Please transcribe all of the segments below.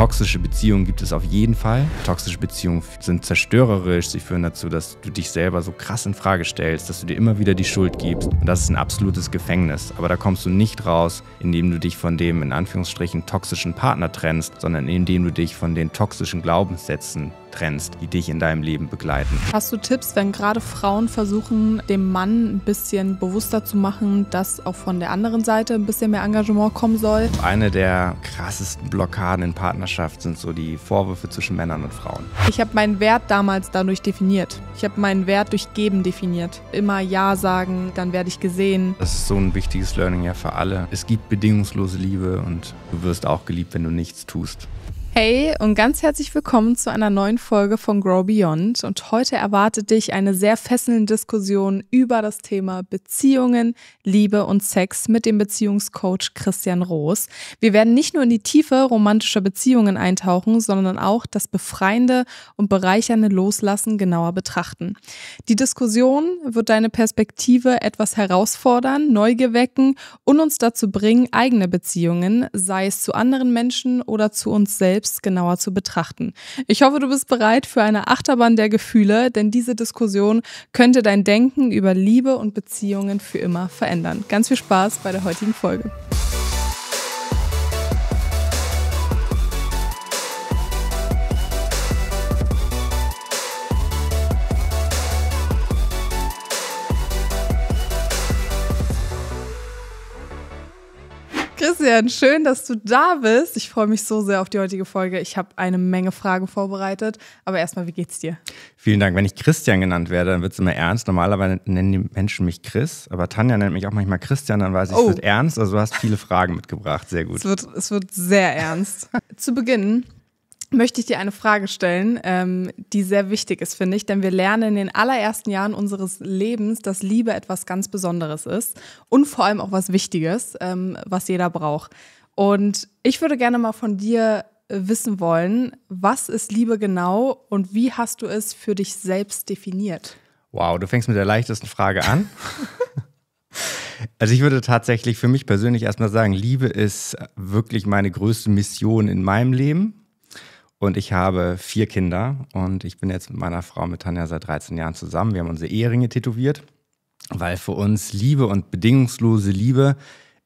Toxische Beziehungen gibt es auf jeden Fall. Toxische Beziehungen sind zerstörerisch, sie führen dazu, dass du dich selber so krass in Frage stellst, dass du dir immer wieder die Schuld gibst. Und das ist ein absolutes Gefängnis. Aber da kommst du nicht raus, indem du dich von dem in Anführungsstrichen toxischen Partner trennst, sondern indem du dich von den toxischen Glaubenssätzen trennst, die dich in deinem Leben begleiten. Hast du Tipps, wenn gerade Frauen versuchen, dem Mann ein bisschen bewusster zu machen, dass auch von der anderen Seite ein bisschen mehr Engagement kommen soll? Eine der krassesten Blockaden in Partnerschaft sind so die Vorwürfe zwischen Männern und Frauen. Ich habe meinen Wert damals dadurch definiert. Ich habe meinen Wert durch Geben definiert. Immer Ja sagen, dann werde ich gesehen. Das ist so ein wichtiges Learning ja für alle. Es gibt bedingungslose Liebe und du wirst auch geliebt, wenn du nichts tust. Hey und ganz herzlich willkommen zu einer neuen Folge von Grow Beyond. Und heute erwartet dich eine sehr fesselnde Diskussion über das Thema Beziehungen, Liebe und Sex mit dem Beziehungscoach Christian Roos. Wir werden nicht nur in die Tiefe romantischer Beziehungen eintauchen, sondern auch das befreiende und bereichernde Loslassen genauer betrachten. Die Diskussion wird deine Perspektive etwas herausfordern, neu gewecken und uns dazu bringen, eigene Beziehungen, sei es zu anderen Menschen oder zu uns selbst, selbst genauer zu betrachten. Ich hoffe, du bist bereit für eine Achterbahn der Gefühle, denn diese Diskussion könnte dein Denken über Liebe und Beziehungen für immer verändern. Ganz viel Spaß bei der heutigen Folge. Christian, schön, dass du da bist. Ich freue mich so sehr auf die heutige Folge. Ich habe eine Menge Fragen vorbereitet. Aber erstmal, wie geht's dir? Vielen Dank. Wenn ich Christian genannt werde, dann wird es immer ernst. Normalerweise nennen die Menschen mich Chris, aber Tanja nennt mich auch manchmal Christian, dann weiß ich, oh. es wird ernst. Also du hast viele Fragen mitgebracht. Sehr gut. Es wird, es wird sehr ernst. Zu Beginn möchte ich dir eine Frage stellen, ähm, die sehr wichtig ist, finde ich, denn wir lernen in den allerersten Jahren unseres Lebens, dass Liebe etwas ganz Besonderes ist und vor allem auch was Wichtiges, ähm, was jeder braucht. Und ich würde gerne mal von dir äh, wissen wollen, was ist Liebe genau und wie hast du es für dich selbst definiert? Wow, du fängst mit der leichtesten Frage an. Also ich würde tatsächlich für mich persönlich erstmal sagen, Liebe ist wirklich meine größte Mission in meinem Leben und ich habe vier Kinder und ich bin jetzt mit meiner Frau, mit Tanja, seit 13 Jahren zusammen. Wir haben unsere Eheringe tätowiert, weil für uns Liebe und bedingungslose Liebe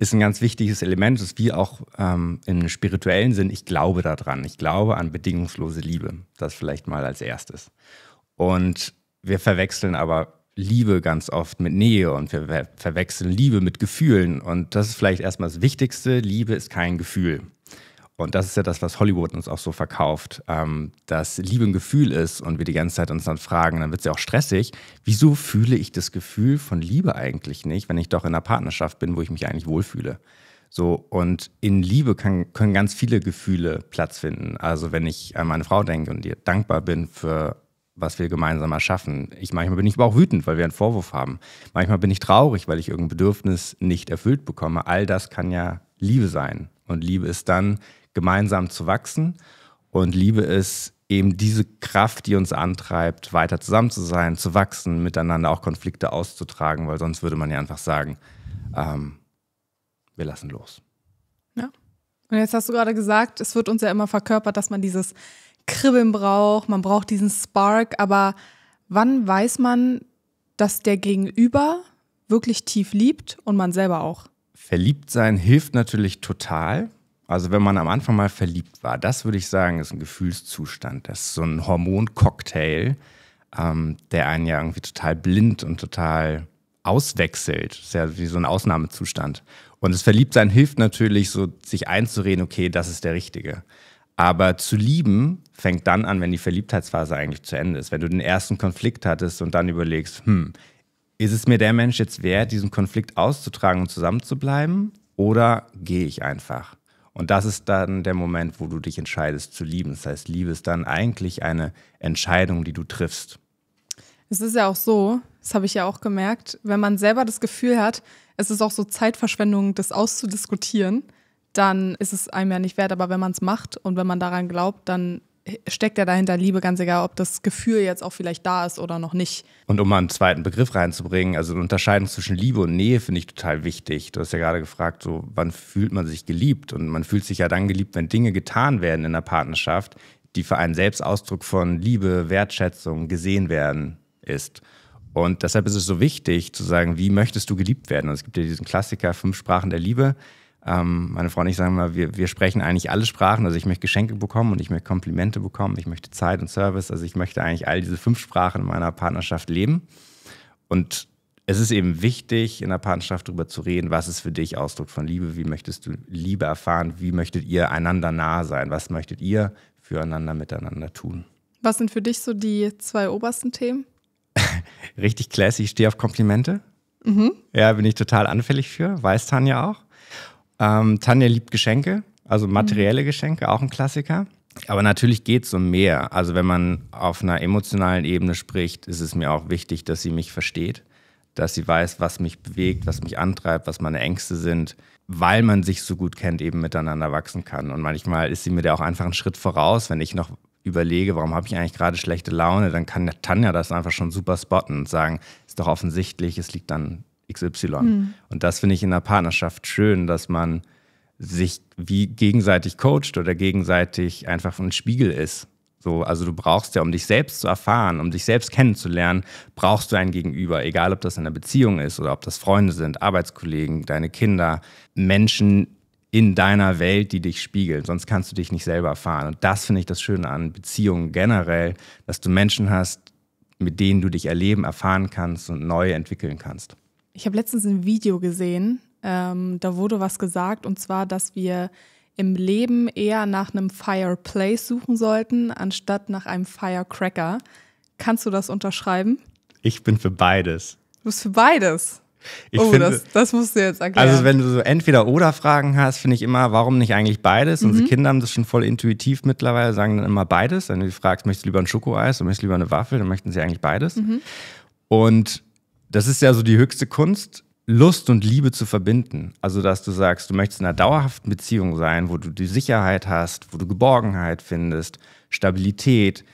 ist ein ganz wichtiges Element, das wie auch ähm, im spirituellen Sinn, ich glaube daran. Ich glaube an bedingungslose Liebe. Das vielleicht mal als erstes. Und wir verwechseln aber Liebe ganz oft mit Nähe und wir verwechseln Liebe mit Gefühlen. Und das ist vielleicht erstmal das Wichtigste. Liebe ist kein Gefühl. Und das ist ja das, was Hollywood uns auch so verkauft, ähm, dass Liebe ein Gefühl ist und wir die ganze Zeit uns dann fragen, dann wird es ja auch stressig, wieso fühle ich das Gefühl von Liebe eigentlich nicht, wenn ich doch in einer Partnerschaft bin, wo ich mich eigentlich wohlfühle? So, und in Liebe kann, können ganz viele Gefühle Platz finden. Also wenn ich an meine Frau denke und ihr dankbar bin für was wir gemeinsam erschaffen. Ich manchmal bin ich aber auch wütend, weil wir einen Vorwurf haben. Manchmal bin ich traurig, weil ich irgendein Bedürfnis nicht erfüllt bekomme. All das kann ja Liebe sein. Und Liebe ist dann gemeinsam zu wachsen und liebe es, eben diese Kraft, die uns antreibt, weiter zusammen zu sein, zu wachsen, miteinander auch Konflikte auszutragen, weil sonst würde man ja einfach sagen, ähm, wir lassen los. Ja. Und jetzt hast du gerade gesagt, es wird uns ja immer verkörpert, dass man dieses Kribbeln braucht, man braucht diesen Spark, aber wann weiß man, dass der Gegenüber wirklich tief liebt und man selber auch? Verliebt sein hilft natürlich total, also wenn man am Anfang mal verliebt war, das würde ich sagen, ist ein Gefühlszustand. Das ist so ein Hormoncocktail, ähm, der einen ja irgendwie total blind und total auswechselt. Das ist ja wie so ein Ausnahmezustand. Und das Verliebtsein hilft natürlich, so sich einzureden, okay, das ist der Richtige. Aber zu lieben fängt dann an, wenn die Verliebtheitsphase eigentlich zu Ende ist. Wenn du den ersten Konflikt hattest und dann überlegst, hm, ist es mir der Mensch jetzt wert, diesen Konflikt auszutragen und zusammenzubleiben? Oder gehe ich einfach? Und das ist dann der Moment, wo du dich entscheidest zu lieben. Das heißt, Liebe ist dann eigentlich eine Entscheidung, die du triffst. Es ist ja auch so, das habe ich ja auch gemerkt, wenn man selber das Gefühl hat, es ist auch so Zeitverschwendung, das auszudiskutieren, dann ist es einem ja nicht wert. Aber wenn man es macht und wenn man daran glaubt, dann steckt ja dahinter Liebe, ganz egal, ob das Gefühl jetzt auch vielleicht da ist oder noch nicht. Und um mal einen zweiten Begriff reinzubringen, also eine Unterscheidung zwischen Liebe und Nähe finde ich total wichtig. Du hast ja gerade gefragt, so wann fühlt man sich geliebt? Und man fühlt sich ja dann geliebt, wenn Dinge getan werden in der Partnerschaft, die für einen Selbstausdruck von Liebe, Wertschätzung, gesehen werden ist. Und deshalb ist es so wichtig zu sagen, wie möchtest du geliebt werden? Und es gibt ja diesen Klassiker Fünf Sprachen der Liebe ähm, meine Freundin, ich sage mal, wir, wir sprechen eigentlich alle Sprachen. Also ich möchte Geschenke bekommen und ich möchte Komplimente bekommen. Ich möchte Zeit und Service. Also ich möchte eigentlich all diese fünf Sprachen in meiner Partnerschaft leben. Und es ist eben wichtig, in der Partnerschaft darüber zu reden, was ist für dich Ausdruck von Liebe, wie möchtest du Liebe erfahren, wie möchtet ihr einander nah sein, was möchtet ihr füreinander miteinander tun. Was sind für dich so die zwei obersten Themen? Richtig classy, ich stehe auf Komplimente. Mhm. Ja, bin ich total anfällig für, weiß Tanja auch. Ähm, Tanja liebt Geschenke, also materielle mhm. Geschenke, auch ein Klassiker. Aber natürlich geht es um mehr. Also wenn man auf einer emotionalen Ebene spricht, ist es mir auch wichtig, dass sie mich versteht, dass sie weiß, was mich bewegt, was mich antreibt, was meine Ängste sind, weil man sich so gut kennt, eben miteinander wachsen kann. Und manchmal ist sie mir da auch einfach einen Schritt voraus, wenn ich noch überlege, warum habe ich eigentlich gerade schlechte Laune, dann kann Tanja das einfach schon super spotten und sagen, ist doch offensichtlich, es liegt dann XY. Mhm. Und das finde ich in einer Partnerschaft schön, dass man sich wie gegenseitig coacht oder gegenseitig einfach ein Spiegel ist. So, also du brauchst ja, um dich selbst zu erfahren, um dich selbst kennenzulernen, brauchst du ein Gegenüber, egal ob das in einer Beziehung ist oder ob das Freunde sind, Arbeitskollegen, deine Kinder, Menschen in deiner Welt, die dich spiegeln. Sonst kannst du dich nicht selber erfahren. Und das finde ich das Schöne an Beziehungen generell, dass du Menschen hast, mit denen du dich erleben, erfahren kannst und neu entwickeln kannst ich habe letztens ein Video gesehen, ähm, da wurde was gesagt und zwar, dass wir im Leben eher nach einem Fireplace suchen sollten, anstatt nach einem Firecracker. Kannst du das unterschreiben? Ich bin für beides. Du bist für beides. Ich oh, finde, das, das, musst du jetzt erklären. Also, wenn du so entweder oder Fragen hast, finde ich immer, warum nicht eigentlich beides? Mhm. Unsere Kinder haben das schon voll intuitiv mittlerweile, sagen dann immer beides. Wenn du die fragst, möchtest du lieber ein Schokoeis oder möchtest du lieber eine Waffel, dann möchten sie eigentlich beides. Mhm. Und das ist ja so die höchste Kunst, Lust und Liebe zu verbinden. Also, dass du sagst, du möchtest in einer dauerhaften Beziehung sein, wo du die Sicherheit hast, wo du Geborgenheit findest, Stabilität.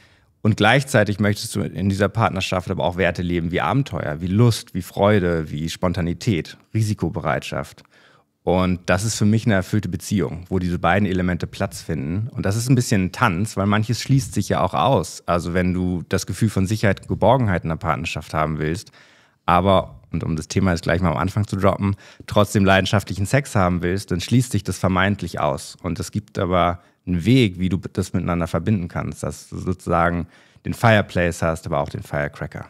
Und gleichzeitig möchtest du in dieser Partnerschaft aber auch Werte leben wie Abenteuer, wie Lust, wie Freude, wie Spontanität, Risikobereitschaft. Und das ist für mich eine erfüllte Beziehung, wo diese beiden Elemente Platz finden. Und das ist ein bisschen ein Tanz, weil manches schließt sich ja auch aus. Also wenn du das Gefühl von Sicherheit und Geborgenheit in der Partnerschaft haben willst, aber und um das Thema jetzt gleich mal am Anfang zu droppen, trotzdem leidenschaftlichen Sex haben willst, dann schließt sich das vermeintlich aus. Und es gibt aber einen Weg, wie du das miteinander verbinden kannst, dass du sozusagen den Fireplace hast, aber auch den Firecracker.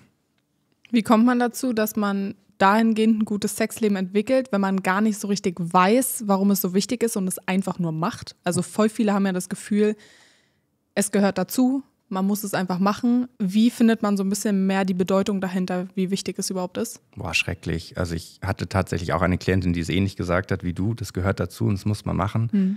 Wie kommt man dazu, dass man dahingehend ein gutes Sexleben entwickelt, wenn man gar nicht so richtig weiß, warum es so wichtig ist und es einfach nur macht? Also voll viele haben ja das Gefühl, es gehört dazu, man muss es einfach machen. Wie findet man so ein bisschen mehr die Bedeutung dahinter, wie wichtig es überhaupt ist? Boah, schrecklich. Also ich hatte tatsächlich auch eine Klientin, die es ähnlich gesagt hat wie du, das gehört dazu und das muss man machen. Mhm.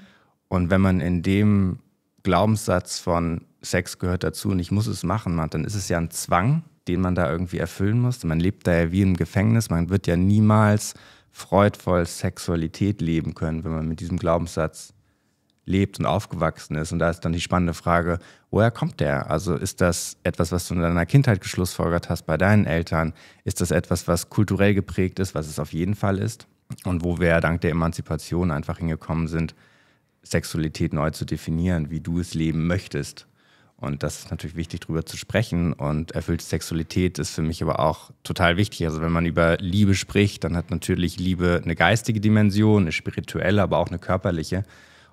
Und wenn man in dem Glaubenssatz von Sex gehört dazu und ich muss es machen, man, dann ist es ja ein Zwang, den man da irgendwie erfüllen muss. Man lebt da ja wie im Gefängnis, man wird ja niemals freudvoll Sexualität leben können, wenn man mit diesem Glaubenssatz lebt und aufgewachsen ist. Und da ist dann die spannende Frage, woher kommt der? Also ist das etwas, was du in deiner Kindheit geschlussfolgert hast bei deinen Eltern? Ist das etwas, was kulturell geprägt ist, was es auf jeden Fall ist? Und wo wir dank der Emanzipation einfach hingekommen sind, Sexualität neu zu definieren, wie du es leben möchtest. Und das ist natürlich wichtig, darüber zu sprechen. Und erfüllte Sexualität ist für mich aber auch total wichtig. Also wenn man über Liebe spricht, dann hat natürlich Liebe eine geistige Dimension, eine spirituelle, aber auch eine körperliche.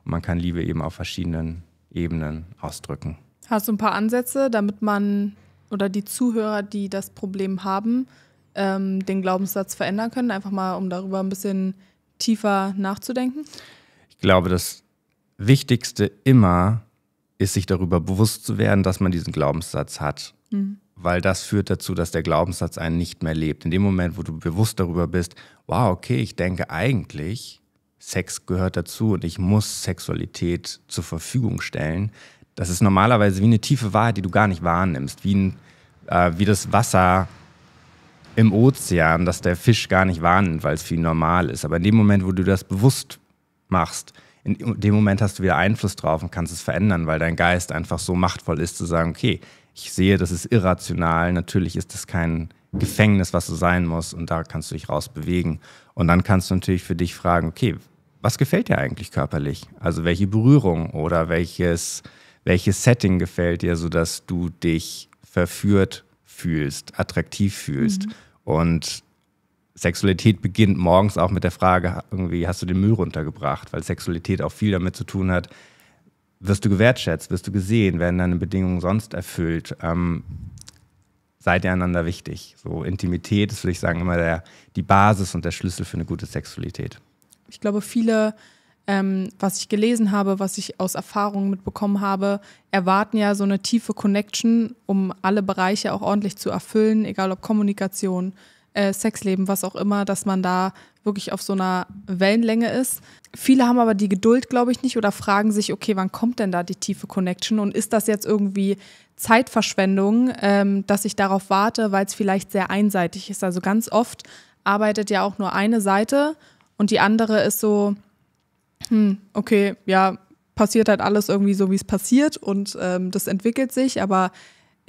Und man kann Liebe eben auf verschiedenen Ebenen ausdrücken. Hast du ein paar Ansätze, damit man oder die Zuhörer, die das Problem haben, ähm, den Glaubenssatz verändern können? Einfach mal, um darüber ein bisschen tiefer nachzudenken? Ich glaube, das Wichtigste immer ist, sich darüber bewusst zu werden, dass man diesen Glaubenssatz hat. Mhm. Weil das führt dazu, dass der Glaubenssatz einen nicht mehr lebt. In dem Moment, wo du bewusst darüber bist, wow, okay, ich denke eigentlich, Sex gehört dazu und ich muss Sexualität zur Verfügung stellen. Das ist normalerweise wie eine tiefe Wahrheit, die du gar nicht wahrnimmst, wie, ein, äh, wie das Wasser im Ozean, das der Fisch gar nicht wahrnimmt, weil es viel normal ist. Aber in dem Moment, wo du das bewusst machst, in dem Moment hast du wieder Einfluss drauf und kannst es verändern, weil dein Geist einfach so machtvoll ist, zu sagen, okay, ich sehe, das ist irrational, natürlich ist das kein Gefängnis, was es sein muss. Und da kannst du dich rausbewegen. Und dann kannst du natürlich für dich fragen, okay, was gefällt dir eigentlich körperlich? Also welche Berührung oder welches, welches Setting gefällt dir, sodass du dich verführt fühlst, attraktiv fühlst. Mhm. Und Sexualität beginnt morgens auch mit der Frage, irgendwie hast du den Müll runtergebracht, weil Sexualität auch viel damit zu tun hat, wirst du gewertschätzt, wirst du gesehen, werden deine Bedingungen sonst erfüllt, ähm, seid ihr einander wichtig. So Intimität ist, würde ich sagen, immer der, die Basis und der Schlüssel für eine gute Sexualität. Ich glaube, viele, ähm, was ich gelesen habe, was ich aus Erfahrungen mitbekommen habe, erwarten ja so eine tiefe Connection, um alle Bereiche auch ordentlich zu erfüllen, egal ob Kommunikation, äh, Sexleben, was auch immer, dass man da wirklich auf so einer Wellenlänge ist. Viele haben aber die Geduld, glaube ich, nicht oder fragen sich, okay, wann kommt denn da die tiefe Connection und ist das jetzt irgendwie Zeitverschwendung, ähm, dass ich darauf warte, weil es vielleicht sehr einseitig ist. Also ganz oft arbeitet ja auch nur eine Seite und die andere ist so, hm, okay, ja, passiert halt alles irgendwie so, wie es passiert und ähm, das entwickelt sich, aber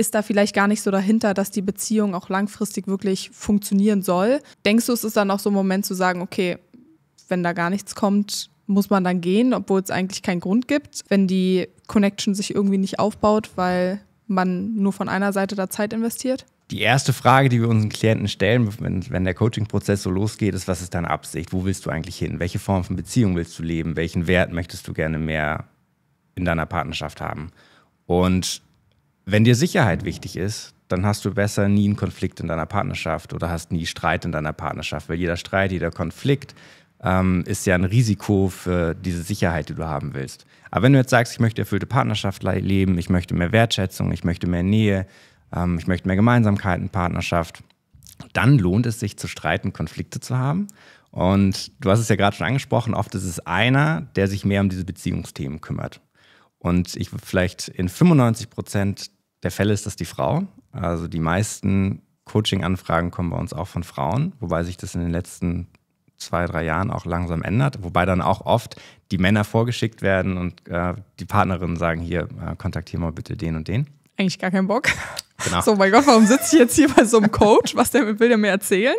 ist da vielleicht gar nicht so dahinter, dass die Beziehung auch langfristig wirklich funktionieren soll. Denkst du, es ist dann auch so ein Moment zu sagen, okay, wenn da gar nichts kommt, muss man dann gehen, obwohl es eigentlich keinen Grund gibt, wenn die Connection sich irgendwie nicht aufbaut, weil man nur von einer Seite da Zeit investiert? Die erste Frage, die wir unseren Klienten stellen, wenn, wenn der Coaching-Prozess so losgeht, ist, was ist deine Absicht? Wo willst du eigentlich hin? Welche Form von Beziehung willst du leben? Welchen Wert möchtest du gerne mehr in deiner Partnerschaft haben? Und wenn dir Sicherheit wichtig ist, dann hast du besser nie einen Konflikt in deiner Partnerschaft oder hast nie Streit in deiner Partnerschaft, weil jeder Streit, jeder Konflikt ähm, ist ja ein Risiko für diese Sicherheit, die du haben willst. Aber wenn du jetzt sagst, ich möchte erfüllte Partnerschaft leben, ich möchte mehr Wertschätzung, ich möchte mehr Nähe, ähm, ich möchte mehr Gemeinsamkeiten, Partnerschaft, dann lohnt es sich zu streiten, Konflikte zu haben. Und du hast es ja gerade schon angesprochen, oft ist es einer, der sich mehr um diese Beziehungsthemen kümmert. Und ich vielleicht in 95 Prozent der Fälle ist das die Frau. Also die meisten Coaching-Anfragen kommen bei uns auch von Frauen, wobei sich das in den letzten zwei, drei Jahren auch langsam ändert, wobei dann auch oft die Männer vorgeschickt werden und äh, die Partnerinnen sagen, hier, äh, kontaktier mal bitte den und den. Eigentlich gar keinen Bock. Genau. So, mein Gott, warum sitze ich jetzt hier bei so einem Coach? Was der will der mir erzählen?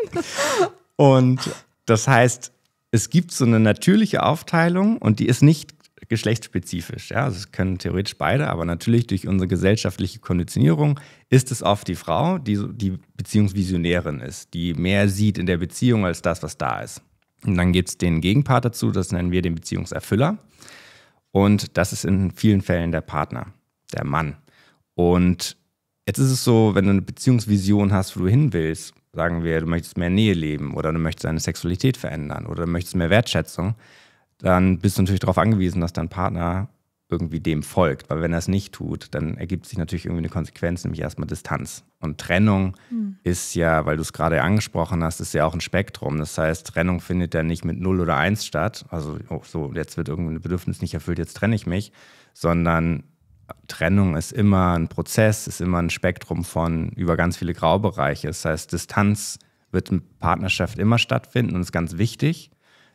Und das heißt, es gibt so eine natürliche Aufteilung und die ist nicht geschlechtsspezifisch. Ja, also können theoretisch beide, aber natürlich durch unsere gesellschaftliche Konditionierung ist es oft die Frau, die die Beziehungsvisionärin ist, die mehr sieht in der Beziehung als das, was da ist. Und dann gibt es den Gegenpart dazu, das nennen wir den Beziehungserfüller. Und das ist in vielen Fällen der Partner, der Mann. Und jetzt ist es so, wenn du eine Beziehungsvision hast, wo du hin willst, sagen wir, du möchtest mehr Nähe leben oder du möchtest deine Sexualität verändern oder du möchtest mehr Wertschätzung, dann bist du natürlich darauf angewiesen, dass dein Partner irgendwie dem folgt. Weil wenn er es nicht tut, dann ergibt sich natürlich irgendwie eine Konsequenz, nämlich erstmal Distanz. Und Trennung mhm. ist ja, weil du es gerade angesprochen hast, ist ja auch ein Spektrum. Das heißt, Trennung findet ja nicht mit 0 oder 1 statt. Also oh, so, jetzt wird irgendein Bedürfnis nicht erfüllt, jetzt trenne ich mich. Sondern Trennung ist immer ein Prozess, ist immer ein Spektrum von über ganz viele Graubereiche. Das heißt, Distanz wird in Partnerschaft immer stattfinden und ist ganz wichtig.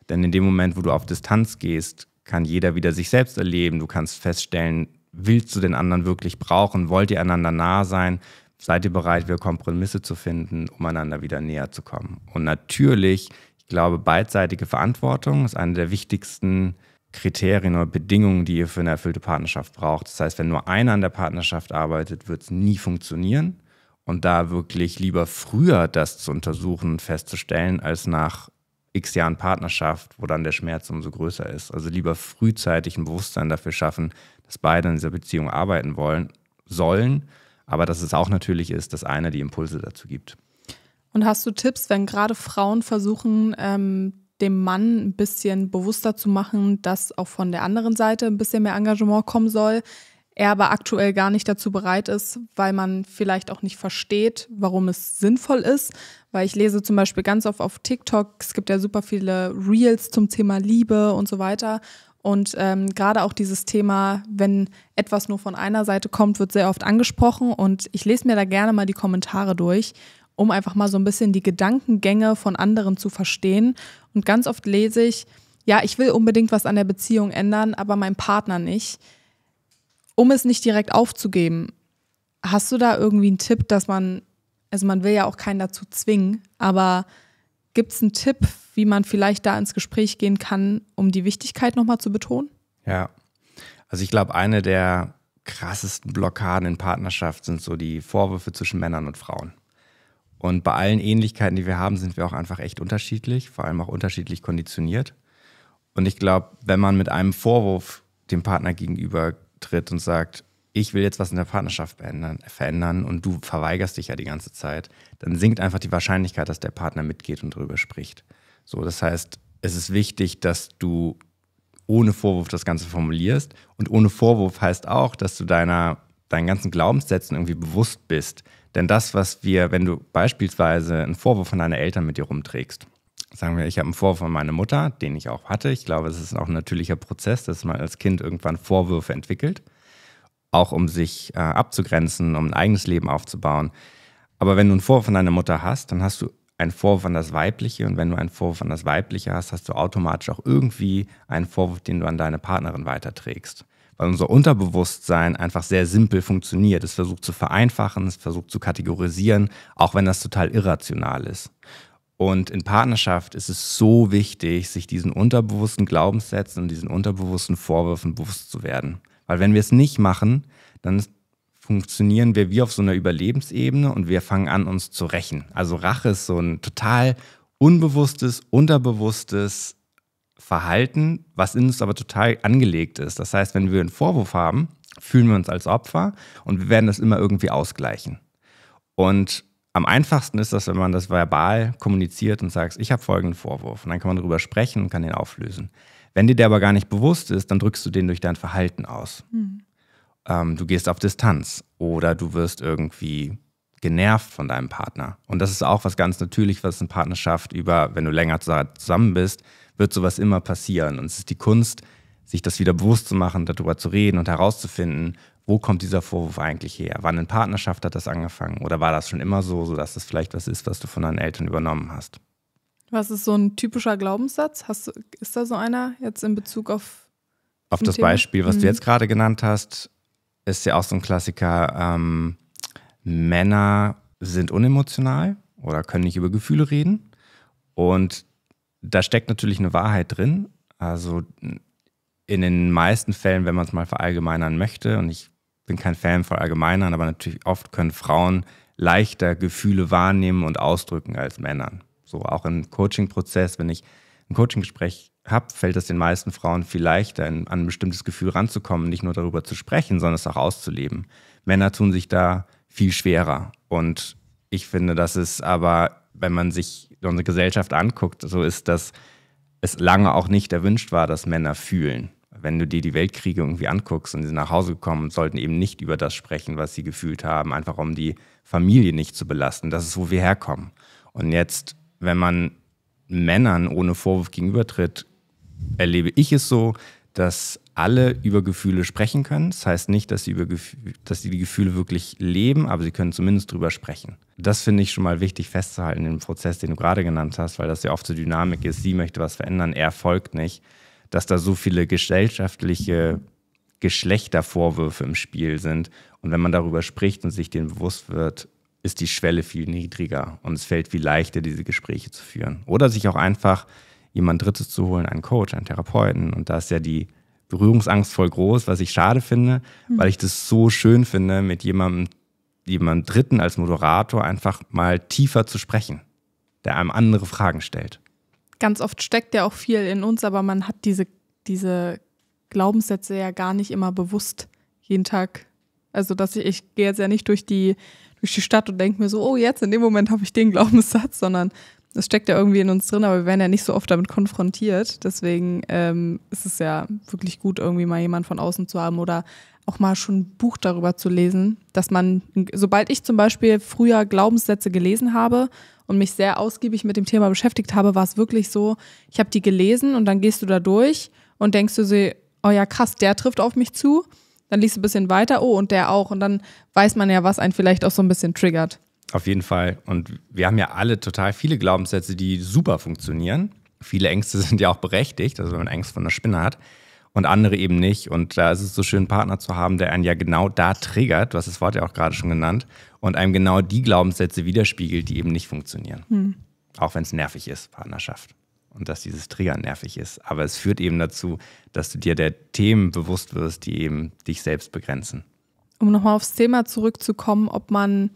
Denn in dem Moment, wo du auf Distanz gehst, kann jeder wieder sich selbst erleben. Du kannst feststellen, willst du den anderen wirklich brauchen? Wollt ihr einander nah sein? Seid ihr bereit, wieder Kompromisse zu finden, um einander wieder näher zu kommen? Und natürlich, ich glaube, beidseitige Verantwortung ist eine der wichtigsten Kriterien oder Bedingungen, die ihr für eine erfüllte Partnerschaft braucht. Das heißt, wenn nur einer an der Partnerschaft arbeitet, wird es nie funktionieren. Und da wirklich lieber früher das zu untersuchen und festzustellen, als nach x Jahren Partnerschaft, wo dann der Schmerz umso größer ist. Also lieber frühzeitig ein Bewusstsein dafür schaffen, dass beide in dieser Beziehung arbeiten wollen, sollen, aber dass es auch natürlich ist, dass einer die Impulse dazu gibt. Und hast du Tipps, wenn gerade Frauen versuchen, ähm, dem Mann ein bisschen bewusster zu machen, dass auch von der anderen Seite ein bisschen mehr Engagement kommen soll? er aber aktuell gar nicht dazu bereit ist, weil man vielleicht auch nicht versteht, warum es sinnvoll ist. Weil ich lese zum Beispiel ganz oft auf TikTok, es gibt ja super viele Reels zum Thema Liebe und so weiter. Und ähm, gerade auch dieses Thema, wenn etwas nur von einer Seite kommt, wird sehr oft angesprochen. Und ich lese mir da gerne mal die Kommentare durch, um einfach mal so ein bisschen die Gedankengänge von anderen zu verstehen. Und ganz oft lese ich, ja, ich will unbedingt was an der Beziehung ändern, aber mein Partner nicht um es nicht direkt aufzugeben, hast du da irgendwie einen Tipp, dass man, also man will ja auch keinen dazu zwingen, aber gibt es einen Tipp, wie man vielleicht da ins Gespräch gehen kann, um die Wichtigkeit nochmal zu betonen? Ja, also ich glaube, eine der krassesten Blockaden in Partnerschaft sind so die Vorwürfe zwischen Männern und Frauen. Und bei allen Ähnlichkeiten, die wir haben, sind wir auch einfach echt unterschiedlich, vor allem auch unterschiedlich konditioniert. Und ich glaube, wenn man mit einem Vorwurf dem Partner gegenüber tritt und sagt, ich will jetzt was in der Partnerschaft verändern und du verweigerst dich ja die ganze Zeit, dann sinkt einfach die Wahrscheinlichkeit, dass der Partner mitgeht und darüber spricht. So, das heißt, es ist wichtig, dass du ohne Vorwurf das Ganze formulierst und ohne Vorwurf heißt auch, dass du deiner deinen ganzen Glaubenssätzen irgendwie bewusst bist. Denn das, was wir, wenn du beispielsweise einen Vorwurf von deinen Eltern mit dir rumträgst, sagen wir, ich habe einen Vorwurf von meiner Mutter, den ich auch hatte. Ich glaube, es ist auch ein natürlicher Prozess, dass man als Kind irgendwann Vorwürfe entwickelt, auch um sich äh, abzugrenzen, um ein eigenes Leben aufzubauen. Aber wenn du einen Vorwurf von deiner Mutter hast, dann hast du einen Vorwurf an das Weibliche und wenn du einen Vorwurf an das Weibliche hast, hast du automatisch auch irgendwie einen Vorwurf, den du an deine Partnerin weiterträgst. Weil unser Unterbewusstsein einfach sehr simpel funktioniert. Es versucht zu vereinfachen, es versucht zu kategorisieren, auch wenn das total irrational ist. Und in Partnerschaft ist es so wichtig, sich diesen unterbewussten Glaubenssätzen und diesen unterbewussten Vorwürfen bewusst zu werden. Weil wenn wir es nicht machen, dann funktionieren wir wie auf so einer Überlebensebene und wir fangen an, uns zu rächen. Also Rache ist so ein total unbewusstes, unterbewusstes Verhalten, was in uns aber total angelegt ist. Das heißt, wenn wir einen Vorwurf haben, fühlen wir uns als Opfer und wir werden das immer irgendwie ausgleichen. Und am einfachsten ist das, wenn man das verbal kommuniziert und sagt, ich habe folgenden Vorwurf. Und dann kann man darüber sprechen und kann den auflösen. Wenn dir der aber gar nicht bewusst ist, dann drückst du den durch dein Verhalten aus. Mhm. Ähm, du gehst auf Distanz oder du wirst irgendwie genervt von deinem Partner. Und das ist auch was ganz natürlich, was in Partnerschaft über, wenn du länger zusammen bist, wird sowas immer passieren. Und es ist die Kunst, sich das wieder bewusst zu machen, darüber zu reden und herauszufinden, wo kommt dieser Vorwurf eigentlich her? Wann in Partnerschaft hat das angefangen? Oder war das schon immer so, sodass das vielleicht was ist, was du von deinen Eltern übernommen hast? Was ist so ein typischer Glaubenssatz? Hast, ist da so einer jetzt in Bezug auf. Auf das Thema? Beispiel, was mhm. du jetzt gerade genannt hast, ist ja auch so ein Klassiker. Ähm, Männer sind unemotional oder können nicht über Gefühle reden. Und da steckt natürlich eine Wahrheit drin. Also in den meisten Fällen, wenn man es mal verallgemeinern möchte, und ich bin kein Fan von Allgemeinern, aber natürlich oft können Frauen leichter Gefühle wahrnehmen und ausdrücken als Männern. So auch im Coaching-Prozess, wenn ich ein Coaching-Gespräch habe, fällt es den meisten Frauen viel leichter, an ein bestimmtes Gefühl ranzukommen, nicht nur darüber zu sprechen, sondern es auch auszuleben. Männer tun sich da viel schwerer. Und ich finde, dass es aber, wenn man sich unsere Gesellschaft anguckt, so ist, dass es lange auch nicht erwünscht war, dass Männer fühlen wenn du dir die Weltkriege irgendwie anguckst und sie nach Hause gekommen und sollten eben nicht über das sprechen, was sie gefühlt haben, einfach um die Familie nicht zu belasten. Das ist, wo wir herkommen. Und jetzt, wenn man Männern ohne Vorwurf gegenübertritt, erlebe ich es so, dass alle über Gefühle sprechen können. Das heißt nicht, dass sie, über dass sie die Gefühle wirklich leben, aber sie können zumindest drüber sprechen. Das finde ich schon mal wichtig festzuhalten im Prozess, den du gerade genannt hast, weil das ja oft so Dynamik ist. Sie möchte was verändern, er folgt nicht dass da so viele gesellschaftliche Geschlechtervorwürfe im Spiel sind. Und wenn man darüber spricht und sich dem bewusst wird, ist die Schwelle viel niedriger und es fällt viel leichter, diese Gespräche zu führen. Oder sich auch einfach jemand Drittes zu holen, einen Coach, einen Therapeuten. Und da ist ja die Berührungsangst voll groß, was ich schade finde, mhm. weil ich das so schön finde, mit jemandem, jemandem Dritten als Moderator einfach mal tiefer zu sprechen, der einem andere Fragen stellt ganz oft steckt ja auch viel in uns, aber man hat diese, diese Glaubenssätze ja gar nicht immer bewusst jeden Tag. Also, dass ich, ich gehe jetzt ja nicht durch die, durch die Stadt und denke mir so, oh, jetzt in dem Moment habe ich den Glaubenssatz, sondern das steckt ja irgendwie in uns drin, aber wir werden ja nicht so oft damit konfrontiert. Deswegen ähm, ist es ja wirklich gut, irgendwie mal jemanden von außen zu haben oder auch mal schon ein Buch darüber zu lesen, dass man, sobald ich zum Beispiel früher Glaubenssätze gelesen habe und mich sehr ausgiebig mit dem Thema beschäftigt habe, war es wirklich so, ich habe die gelesen und dann gehst du da durch und denkst du sie, oh ja, krass, der trifft auf mich zu. Dann liest du ein bisschen weiter, oh, und der auch. Und dann weiß man ja, was einen vielleicht auch so ein bisschen triggert. Auf jeden Fall. Und wir haben ja alle total viele Glaubenssätze, die super funktionieren. Viele Ängste sind ja auch berechtigt, also wenn man Angst vor einer Spinne hat und andere eben nicht. Und da ist es so schön, einen Partner zu haben, der einen ja genau da triggert, du hast das Wort ja auch gerade schon genannt, und einem genau die Glaubenssätze widerspiegelt, die eben nicht funktionieren. Hm. Auch wenn es nervig ist, Partnerschaft. Und dass dieses Trigger nervig ist. Aber es führt eben dazu, dass du dir der Themen bewusst wirst, die eben dich selbst begrenzen. Um nochmal aufs Thema zurückzukommen, ob man,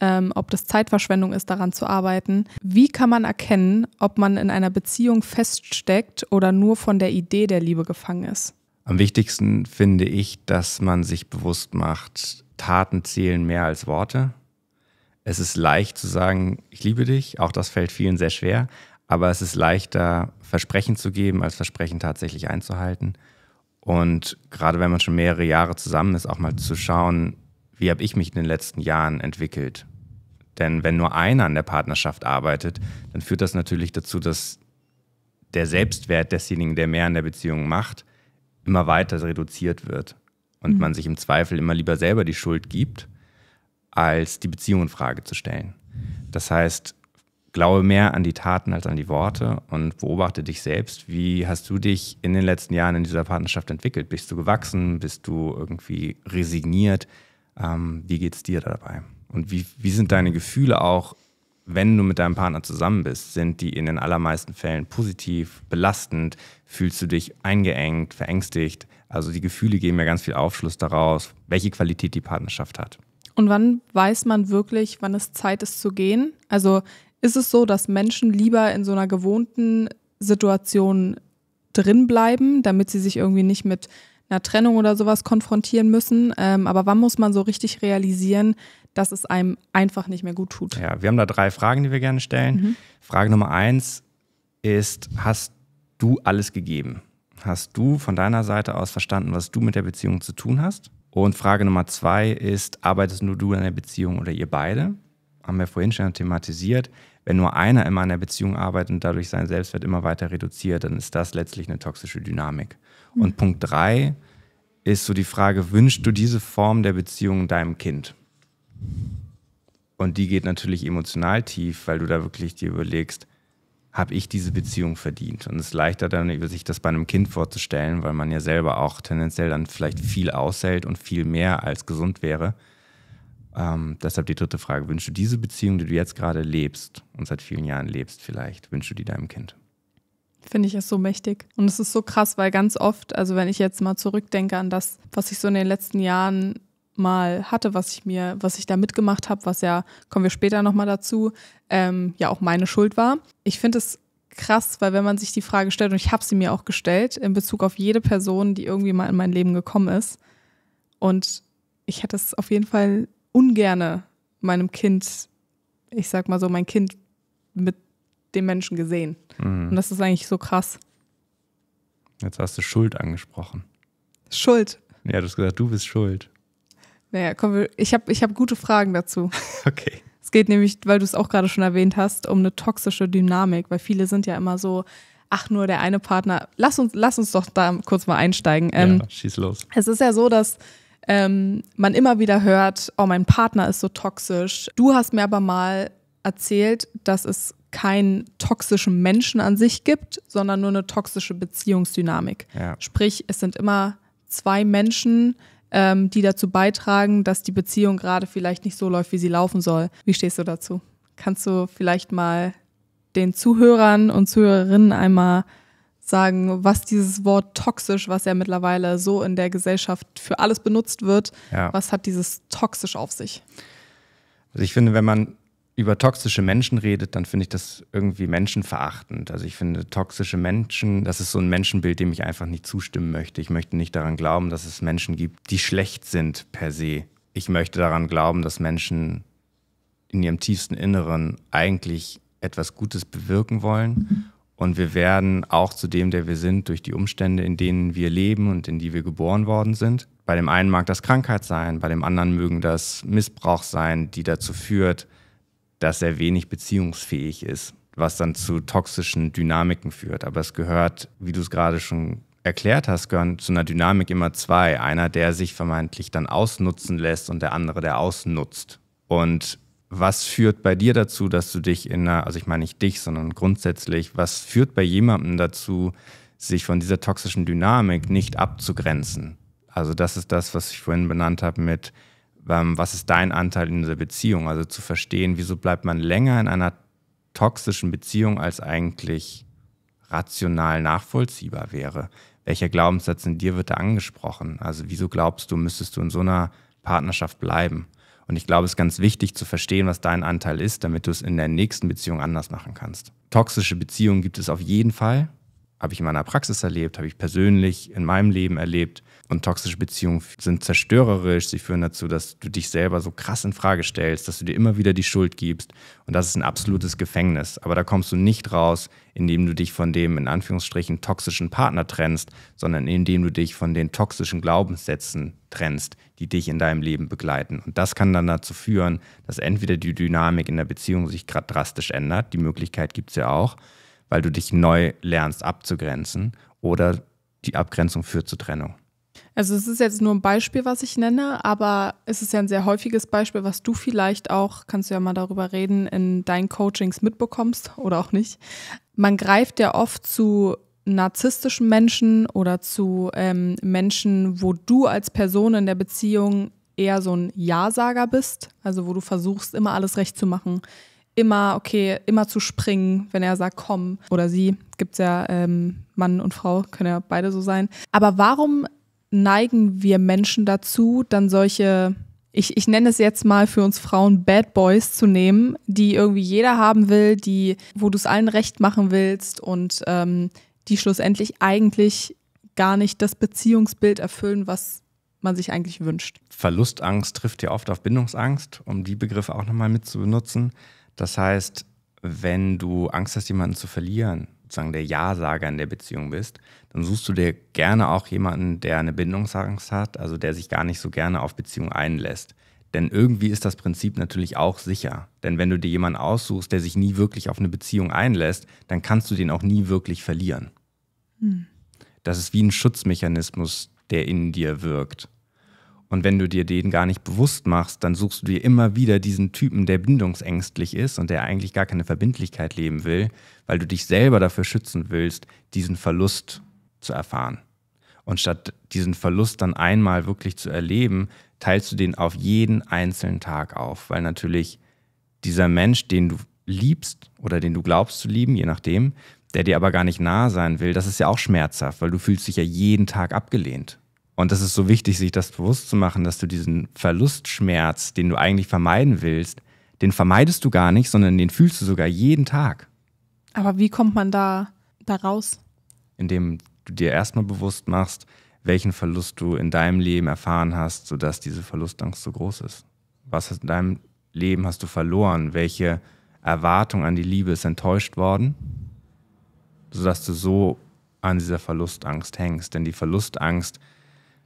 ähm, ob das Zeitverschwendung ist, daran zu arbeiten. Wie kann man erkennen, ob man in einer Beziehung feststeckt oder nur von der Idee der Liebe gefangen ist? Am wichtigsten finde ich, dass man sich bewusst macht, Taten zählen mehr als Worte. Es ist leicht zu sagen, ich liebe dich, auch das fällt vielen sehr schwer, aber es ist leichter, Versprechen zu geben, als Versprechen tatsächlich einzuhalten. Und gerade wenn man schon mehrere Jahre zusammen ist, auch mal zu schauen, wie habe ich mich in den letzten Jahren entwickelt. Denn wenn nur einer an der Partnerschaft arbeitet, dann führt das natürlich dazu, dass der Selbstwert desjenigen, der mehr in der Beziehung macht, immer weiter reduziert wird und mhm. man sich im Zweifel immer lieber selber die Schuld gibt, als die Beziehung in Frage zu stellen. Das heißt, glaube mehr an die Taten als an die Worte und beobachte dich selbst. Wie hast du dich in den letzten Jahren in dieser Partnerschaft entwickelt? Bist du gewachsen? Bist du irgendwie resigniert? Ähm, wie geht es dir dabei? Und wie, wie sind deine Gefühle auch, wenn du mit deinem Partner zusammen bist? Sind die in den allermeisten Fällen positiv, belastend? Fühlst du dich eingeengt, verängstigt? Also die Gefühle geben ja ganz viel Aufschluss daraus, welche Qualität die Partnerschaft hat. Und wann weiß man wirklich, wann es Zeit ist zu gehen? Also ist es so, dass Menschen lieber in so einer gewohnten Situation drinbleiben, damit sie sich irgendwie nicht mit einer Trennung oder sowas konfrontieren müssen. Ähm, aber wann muss man so richtig realisieren, dass es einem einfach nicht mehr gut tut? Ja, wir haben da drei Fragen, die wir gerne stellen. Mhm. Frage Nummer eins ist, hast du alles gegeben? Hast du von deiner Seite aus verstanden, was du mit der Beziehung zu tun hast? Und Frage Nummer zwei ist, arbeitest nur du an der Beziehung oder ihr beide? Haben wir vorhin schon thematisiert. Wenn nur einer immer an der Beziehung arbeitet und dadurch sein Selbstwert immer weiter reduziert, dann ist das letztlich eine toxische Dynamik. Mhm. Und Punkt drei ist so die Frage, wünschst du diese Form der Beziehung deinem Kind? Und die geht natürlich emotional tief, weil du da wirklich dir überlegst, habe ich diese Beziehung verdient. Und es ist leichter dann, sich das bei einem Kind vorzustellen, weil man ja selber auch tendenziell dann vielleicht viel aushält und viel mehr als gesund wäre. Ähm, deshalb die dritte Frage. Wünschst du diese Beziehung, die du jetzt gerade lebst und seit vielen Jahren lebst vielleicht, wünschst du die deinem Kind? Finde ich es so mächtig. Und es ist so krass, weil ganz oft, also wenn ich jetzt mal zurückdenke an das, was ich so in den letzten Jahren mal hatte, was ich mir, was ich da mitgemacht habe, was ja, kommen wir später nochmal dazu, ähm, ja auch meine Schuld war. Ich finde es krass, weil wenn man sich die Frage stellt, und ich habe sie mir auch gestellt, in Bezug auf jede Person, die irgendwie mal in mein Leben gekommen ist, und ich hätte es auf jeden Fall ungerne meinem Kind, ich sag mal so, mein Kind mit dem Menschen gesehen. Mhm. Und das ist eigentlich so krass. Jetzt hast du Schuld angesprochen. Schuld. Ja, du hast gesagt, du bist schuld. Naja, komm, ich habe ich hab gute Fragen dazu. Okay. Es geht nämlich, weil du es auch gerade schon erwähnt hast, um eine toxische Dynamik, weil viele sind ja immer so, ach nur der eine Partner. Lass uns, lass uns doch da kurz mal einsteigen. Ähm, schieß los. Es ist ja so, dass ähm, man immer wieder hört, oh, mein Partner ist so toxisch. Du hast mir aber mal erzählt, dass es keinen toxischen Menschen an sich gibt, sondern nur eine toxische Beziehungsdynamik. Ja. Sprich, es sind immer zwei Menschen, ähm, die dazu beitragen, dass die Beziehung gerade vielleicht nicht so läuft, wie sie laufen soll. Wie stehst du dazu? Kannst du vielleicht mal den Zuhörern und Zuhörerinnen einmal sagen, was dieses Wort toxisch, was ja mittlerweile so in der Gesellschaft für alles benutzt wird, ja. was hat dieses toxisch auf sich? Also ich finde, wenn man über toxische Menschen redet, dann finde ich das irgendwie menschenverachtend. Also ich finde toxische Menschen, das ist so ein Menschenbild, dem ich einfach nicht zustimmen möchte. Ich möchte nicht daran glauben, dass es Menschen gibt, die schlecht sind per se. Ich möchte daran glauben, dass Menschen in ihrem tiefsten Inneren eigentlich etwas Gutes bewirken wollen. Und wir werden auch zu dem, der wir sind, durch die Umstände, in denen wir leben und in die wir geboren worden sind. Bei dem einen mag das Krankheit sein, bei dem anderen mögen das Missbrauch sein, die dazu führt, dass er wenig beziehungsfähig ist, was dann zu toxischen Dynamiken führt. Aber es gehört, wie du es gerade schon erklärt hast, gehören zu einer Dynamik immer zwei. Einer, der sich vermeintlich dann ausnutzen lässt und der andere, der ausnutzt. Und was führt bei dir dazu, dass du dich in einer, also ich meine nicht dich, sondern grundsätzlich, was führt bei jemandem dazu, sich von dieser toxischen Dynamik nicht abzugrenzen? Also das ist das, was ich vorhin benannt habe mit, ähm, was ist dein Anteil in dieser Beziehung? Also zu verstehen, wieso bleibt man länger in einer toxischen Beziehung, als eigentlich rational nachvollziehbar wäre? Welcher Glaubenssatz in dir wird da angesprochen? Also wieso glaubst du, müsstest du in so einer Partnerschaft bleiben? Und ich glaube, es ist ganz wichtig zu verstehen, was dein Anteil ist, damit du es in der nächsten Beziehung anders machen kannst. Toxische Beziehungen gibt es auf jeden Fall. Habe ich in meiner Praxis erlebt, habe ich persönlich in meinem Leben erlebt. Und toxische Beziehungen sind zerstörerisch, sie führen dazu, dass du dich selber so krass in Frage stellst, dass du dir immer wieder die Schuld gibst. Und das ist ein absolutes Gefängnis. Aber da kommst du nicht raus, indem du dich von dem in Anführungsstrichen toxischen Partner trennst, sondern indem du dich von den toxischen Glaubenssätzen trennst, die dich in deinem Leben begleiten. Und das kann dann dazu führen, dass entweder die Dynamik in der Beziehung sich gerade drastisch ändert, die Möglichkeit gibt es ja auch, weil du dich neu lernst abzugrenzen, oder die Abgrenzung führt zur Trennung. Also es ist jetzt nur ein Beispiel, was ich nenne, aber es ist ja ein sehr häufiges Beispiel, was du vielleicht auch, kannst du ja mal darüber reden, in deinen Coachings mitbekommst oder auch nicht. Man greift ja oft zu narzisstischen Menschen oder zu ähm, Menschen, wo du als Person in der Beziehung eher so ein Ja-Sager bist, also wo du versuchst, immer alles recht zu machen, immer, okay, immer zu springen, wenn er sagt, komm oder sie, gibt es ja ähm, Mann und Frau, können ja beide so sein. Aber warum neigen wir Menschen dazu, dann solche, ich, ich nenne es jetzt mal für uns Frauen Bad Boys zu nehmen, die irgendwie jeder haben will, die, wo du es allen recht machen willst und ähm, die schlussendlich eigentlich gar nicht das Beziehungsbild erfüllen, was man sich eigentlich wünscht. Verlustangst trifft ja oft auf Bindungsangst, um die Begriffe auch nochmal mit zu benutzen. Das heißt, wenn du Angst hast, jemanden zu verlieren sozusagen der Ja-Sager in der Beziehung bist, dann suchst du dir gerne auch jemanden, der eine Bindungsangst hat, also der sich gar nicht so gerne auf Beziehungen einlässt. Denn irgendwie ist das Prinzip natürlich auch sicher. Denn wenn du dir jemanden aussuchst, der sich nie wirklich auf eine Beziehung einlässt, dann kannst du den auch nie wirklich verlieren. Hm. Das ist wie ein Schutzmechanismus, der in dir wirkt. Und wenn du dir den gar nicht bewusst machst, dann suchst du dir immer wieder diesen Typen, der bindungsängstlich ist und der eigentlich gar keine Verbindlichkeit leben will, weil du dich selber dafür schützen willst, diesen Verlust zu erfahren. Und statt diesen Verlust dann einmal wirklich zu erleben, teilst du den auf jeden einzelnen Tag auf, weil natürlich dieser Mensch, den du liebst oder den du glaubst zu lieben, je nachdem, der dir aber gar nicht nahe sein will, das ist ja auch schmerzhaft, weil du fühlst dich ja jeden Tag abgelehnt und das ist so wichtig, sich das bewusst zu machen, dass du diesen Verlustschmerz, den du eigentlich vermeiden willst, den vermeidest du gar nicht, sondern den fühlst du sogar jeden Tag. Aber wie kommt man da, da raus? Indem du dir erstmal bewusst machst, welchen Verlust du in deinem Leben erfahren hast, sodass diese Verlustangst so groß ist. Was in deinem Leben hast du verloren? Welche Erwartung an die Liebe ist enttäuscht worden? Sodass du so an dieser Verlustangst hängst. Denn die Verlustangst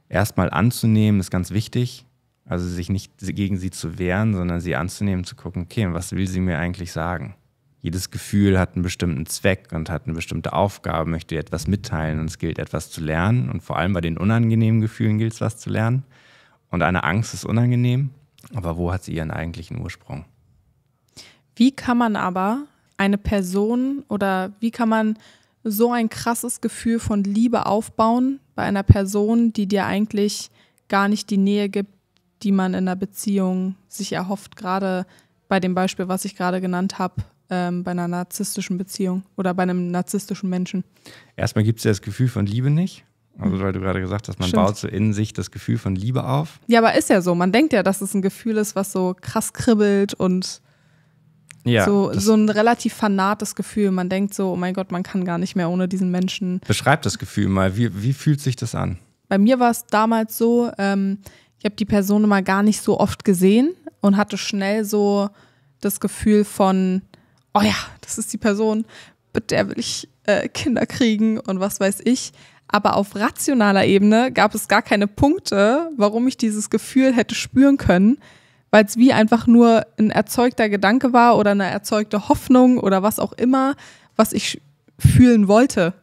erstmal anzunehmen, ist ganz wichtig. Also sich nicht gegen sie zu wehren, sondern sie anzunehmen, zu gucken, okay, was will sie mir eigentlich sagen? Jedes Gefühl hat einen bestimmten Zweck und hat eine bestimmte Aufgabe, möchte ihr etwas mitteilen und es gilt etwas zu lernen. Und vor allem bei den unangenehmen Gefühlen gilt es was zu lernen. Und eine Angst ist unangenehm, aber wo hat sie ihren eigentlichen Ursprung? Wie kann man aber eine Person oder wie kann man so ein krasses Gefühl von Liebe aufbauen, bei einer Person, die dir eigentlich gar nicht die Nähe gibt, die man in einer Beziehung sich erhofft, gerade bei dem Beispiel, was ich gerade genannt habe, ähm, bei einer narzisstischen Beziehung oder bei einem narzisstischen Menschen? Erstmal gibt es ja das Gefühl von Liebe nicht. Also, mhm. weil du gerade gesagt hast, man Stimmt. baut so in sich das Gefühl von Liebe auf. Ja, aber ist ja so. Man denkt ja, dass es ein Gefühl ist, was so krass kribbelt und ja, so, so ein relativ fanates Gefühl. Man denkt so, oh mein Gott, man kann gar nicht mehr ohne diesen Menschen. Beschreib das Gefühl mal. Wie, wie fühlt sich das an? Bei mir war es damals so, ähm, ich habe die Person mal gar nicht so oft gesehen und hatte schnell so das Gefühl von, oh ja, das ist die Person, mit der will ich äh, Kinder kriegen und was weiß ich. Aber auf rationaler Ebene gab es gar keine Punkte, warum ich dieses Gefühl hätte spüren können weil es wie einfach nur ein erzeugter Gedanke war oder eine erzeugte Hoffnung oder was auch immer, was ich fühlen wollte.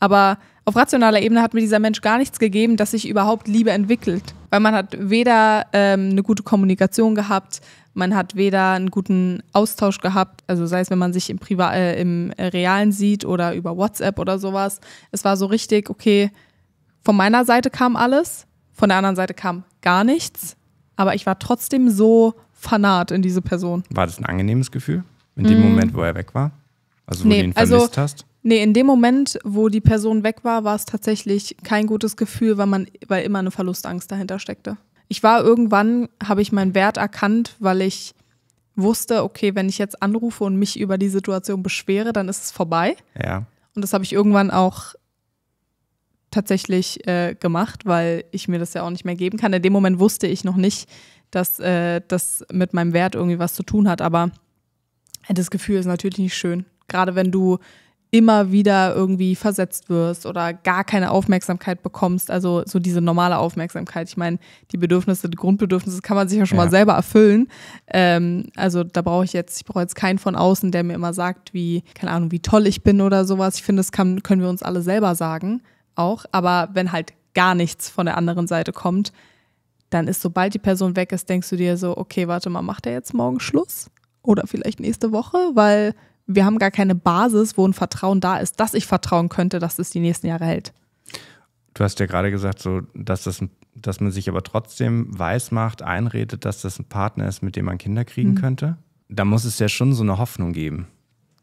Aber auf rationaler Ebene hat mir dieser Mensch gar nichts gegeben, dass sich überhaupt Liebe entwickelt. Weil man hat weder ähm, eine gute Kommunikation gehabt, man hat weder einen guten Austausch gehabt, also sei es, wenn man sich im, Priva äh, im Realen sieht oder über WhatsApp oder sowas. Es war so richtig, okay, von meiner Seite kam alles, von der anderen Seite kam gar nichts aber ich war trotzdem so fanat in diese Person. War das ein angenehmes Gefühl? In dem mm. Moment, wo er weg war? Also, wo nee, du ihn also vermisst also, hast? Nee, in dem Moment, wo die Person weg war, war es tatsächlich kein gutes Gefühl, weil, man, weil immer eine Verlustangst dahinter steckte. Ich war irgendwann, habe ich meinen Wert erkannt, weil ich wusste, okay, wenn ich jetzt anrufe und mich über die Situation beschwere, dann ist es vorbei. Ja. Und das habe ich irgendwann auch tatsächlich äh, gemacht, weil ich mir das ja auch nicht mehr geben kann. In dem Moment wusste ich noch nicht, dass äh, das mit meinem Wert irgendwie was zu tun hat, aber das Gefühl ist natürlich nicht schön. Gerade wenn du immer wieder irgendwie versetzt wirst oder gar keine Aufmerksamkeit bekommst, also so diese normale Aufmerksamkeit. Ich meine, die Bedürfnisse, die Grundbedürfnisse kann man sich ja schon ja. mal selber erfüllen. Ähm, also da brauche ich jetzt, ich brauche jetzt keinen von außen, der mir immer sagt, wie, keine Ahnung, wie toll ich bin oder sowas. Ich finde, das kann, können wir uns alle selber sagen auch. Aber wenn halt gar nichts von der anderen Seite kommt, dann ist, sobald die Person weg ist, denkst du dir so, okay, warte mal, macht er jetzt morgen Schluss? Oder vielleicht nächste Woche? Weil wir haben gar keine Basis, wo ein Vertrauen da ist, dass ich vertrauen könnte, dass es die nächsten Jahre hält. Du hast ja gerade gesagt, so, dass, das, dass man sich aber trotzdem weiß macht, einredet, dass das ein Partner ist, mit dem man Kinder kriegen mhm. könnte. Da muss es ja schon so eine Hoffnung geben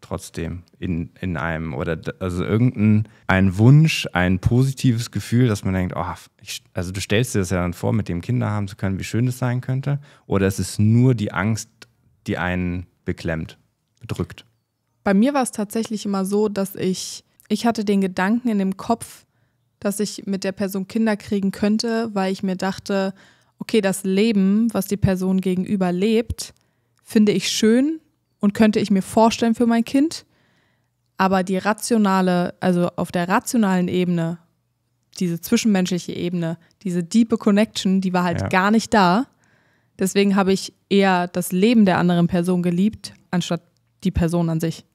trotzdem in, in einem oder also irgendein ein Wunsch, ein positives Gefühl, dass man denkt, oh, ich, also du stellst dir das ja dann vor, mit dem Kinder haben zu können, wie schön das sein könnte, oder ist es nur die Angst, die einen beklemmt, bedrückt? Bei mir war es tatsächlich immer so, dass ich, ich hatte den Gedanken in dem Kopf, dass ich mit der Person Kinder kriegen könnte, weil ich mir dachte, okay, das Leben, was die Person gegenüber lebt, finde ich schön und könnte ich mir vorstellen für mein Kind. Aber die rationale, also auf der rationalen Ebene, diese zwischenmenschliche Ebene, diese diepe Connection, die war halt ja. gar nicht da. Deswegen habe ich eher das Leben der anderen Person geliebt, anstatt die Person an sich.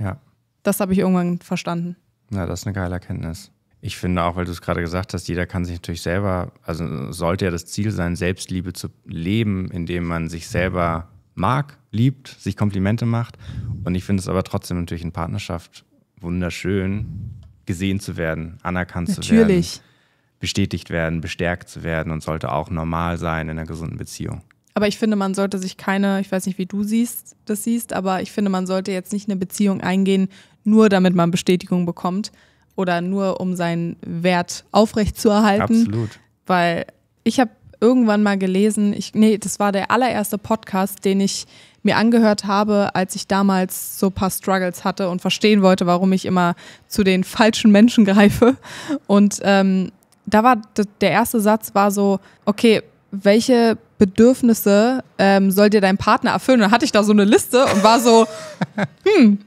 Ja. Das habe ich irgendwann verstanden. Na, das ist eine geile Erkenntnis. Ich finde auch, weil du es gerade gesagt hast, jeder kann sich natürlich selber, also sollte ja das Ziel sein, Selbstliebe zu leben, indem man sich selber mag, liebt, sich Komplimente macht. Und ich finde es aber trotzdem natürlich in Partnerschaft wunderschön, gesehen zu werden, anerkannt natürlich. zu werden. Natürlich. Bestätigt werden, bestärkt zu werden und sollte auch normal sein in einer gesunden Beziehung. Aber ich finde, man sollte sich keine, ich weiß nicht, wie du siehst, das siehst, aber ich finde, man sollte jetzt nicht eine Beziehung eingehen, nur damit man Bestätigung bekommt oder nur um seinen Wert aufrechtzuerhalten. Absolut. Weil ich habe irgendwann mal gelesen, ich, nee, das war der allererste Podcast, den ich mir angehört habe, als ich damals so ein paar Struggles hatte und verstehen wollte, warum ich immer zu den falschen Menschen greife. Und ähm, da war der erste Satz war so, okay, welche Bedürfnisse ähm, soll dir dein Partner erfüllen? Und dann hatte ich da so eine Liste und war so, hm,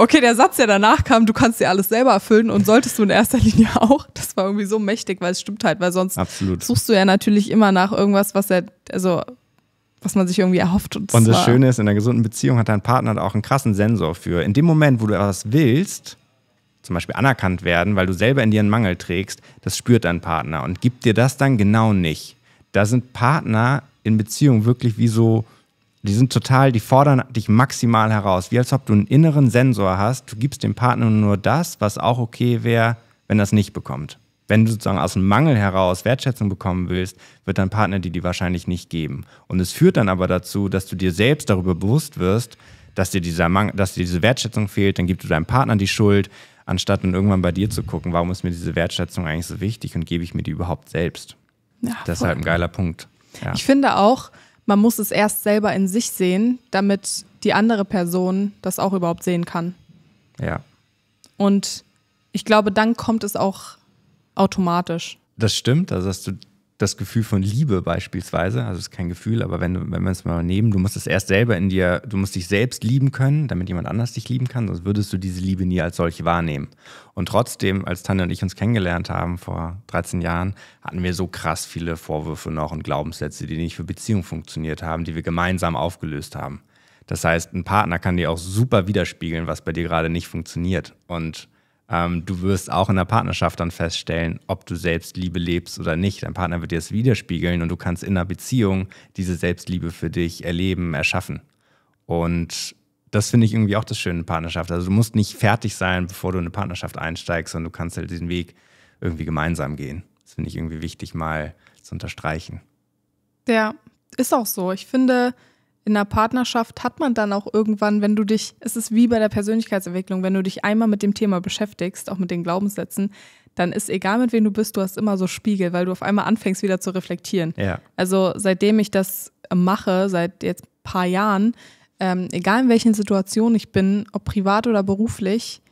Okay, der Satz, der danach kam, du kannst dir alles selber erfüllen und solltest du in erster Linie auch, das war irgendwie so mächtig, weil es stimmt halt, weil sonst Absolut. suchst du ja natürlich immer nach irgendwas, was er, also was man sich irgendwie erhofft. Und, und das Schöne ist, in einer gesunden Beziehung hat dein Partner auch einen krassen Sensor für. In dem Moment, wo du etwas willst, zum Beispiel anerkannt werden, weil du selber in dir einen Mangel trägst, das spürt dein Partner und gibt dir das dann genau nicht. Da sind Partner in Beziehung wirklich wie so die sind total, die fordern dich maximal heraus. Wie als ob du einen inneren Sensor hast, du gibst dem Partner nur das, was auch okay wäre, wenn er es nicht bekommt. Wenn du sozusagen aus dem Mangel heraus Wertschätzung bekommen willst, wird dein Partner dir die wahrscheinlich nicht geben. Und es führt dann aber dazu, dass du dir selbst darüber bewusst wirst, dass dir, dieser Mangel, dass dir diese Wertschätzung fehlt, dann gibst du deinem Partner die Schuld, anstatt dann irgendwann bei dir zu gucken, warum ist mir diese Wertschätzung eigentlich so wichtig und gebe ich mir die überhaupt selbst. Ja, das ist halt ein geiler Punkt. Ja. Ich finde auch, man muss es erst selber in sich sehen, damit die andere Person das auch überhaupt sehen kann. Ja. Und ich glaube, dann kommt es auch automatisch. Das stimmt, also dass du das Gefühl von Liebe beispielsweise, also es ist kein Gefühl, aber wenn, wenn wir es mal nehmen, du musst es erst selber in dir, du musst dich selbst lieben können, damit jemand anders dich lieben kann, sonst würdest du diese Liebe nie als solche wahrnehmen. Und trotzdem, als Tanja und ich uns kennengelernt haben vor 13 Jahren, hatten wir so krass viele Vorwürfe noch und Glaubenssätze, die nicht für Beziehung funktioniert haben, die wir gemeinsam aufgelöst haben. Das heißt, ein Partner kann dir auch super widerspiegeln, was bei dir gerade nicht funktioniert. Und ähm, du wirst auch in der Partnerschaft dann feststellen, ob du Selbstliebe lebst oder nicht. Dein Partner wird dir das widerspiegeln und du kannst in einer Beziehung diese Selbstliebe für dich erleben, erschaffen. Und das finde ich irgendwie auch das Schöne in Partnerschaft. Also du musst nicht fertig sein, bevor du in eine Partnerschaft einsteigst, sondern du kannst halt diesen Weg irgendwie gemeinsam gehen. Das finde ich irgendwie wichtig mal zu unterstreichen. Ja, ist auch so. Ich finde, in einer Partnerschaft hat man dann auch irgendwann, wenn du dich, es ist wie bei der Persönlichkeitsentwicklung, wenn du dich einmal mit dem Thema beschäftigst, auch mit den Glaubenssätzen, dann ist egal mit wem du bist, du hast immer so Spiegel, weil du auf einmal anfängst wieder zu reflektieren. Ja. Also seitdem ich das mache, seit jetzt ein paar Jahren, ähm, egal in welchen Situationen ich bin, ob privat oder beruflich,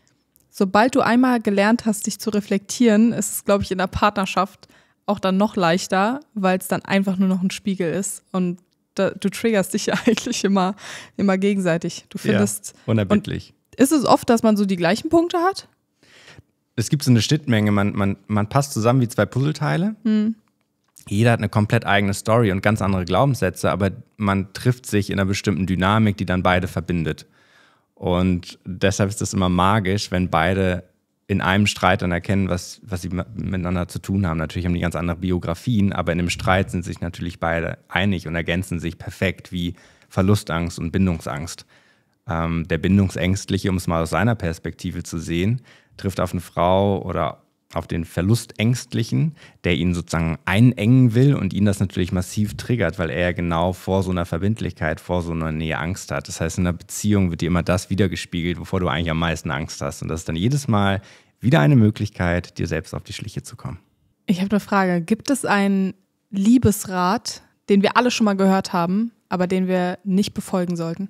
sobald du einmal gelernt hast, dich zu reflektieren, ist es, glaube ich, in der Partnerschaft auch dann noch leichter, weil es dann einfach nur noch ein Spiegel ist und da, du triggerst dich ja eigentlich immer, immer gegenseitig. Du findest. Ja, unerbittlich. ist es oft, dass man so die gleichen Punkte hat? Es gibt so eine Schnittmenge. Man, man, man passt zusammen wie zwei Puzzleteile. Hm. Jeder hat eine komplett eigene Story und ganz andere Glaubenssätze, aber man trifft sich in einer bestimmten Dynamik, die dann beide verbindet. Und deshalb ist es immer magisch, wenn beide in einem Streit dann erkennen, was, was sie miteinander zu tun haben. Natürlich haben die ganz andere Biografien, aber in einem Streit sind sich natürlich beide einig und ergänzen sich perfekt wie Verlustangst und Bindungsangst. Ähm, der Bindungsängstliche, um es mal aus seiner Perspektive zu sehen, trifft auf eine Frau oder auf den Verlustängstlichen, der ihn sozusagen einengen will und ihn das natürlich massiv triggert, weil er genau vor so einer Verbindlichkeit, vor so einer Nähe Angst hat. Das heißt, in einer Beziehung wird dir immer das wiedergespiegelt, wovor du eigentlich am meisten Angst hast. Und das ist dann jedes Mal wieder eine Möglichkeit, dir selbst auf die Schliche zu kommen. Ich habe eine Frage. Gibt es einen Liebesrat, den wir alle schon mal gehört haben, aber den wir nicht befolgen sollten?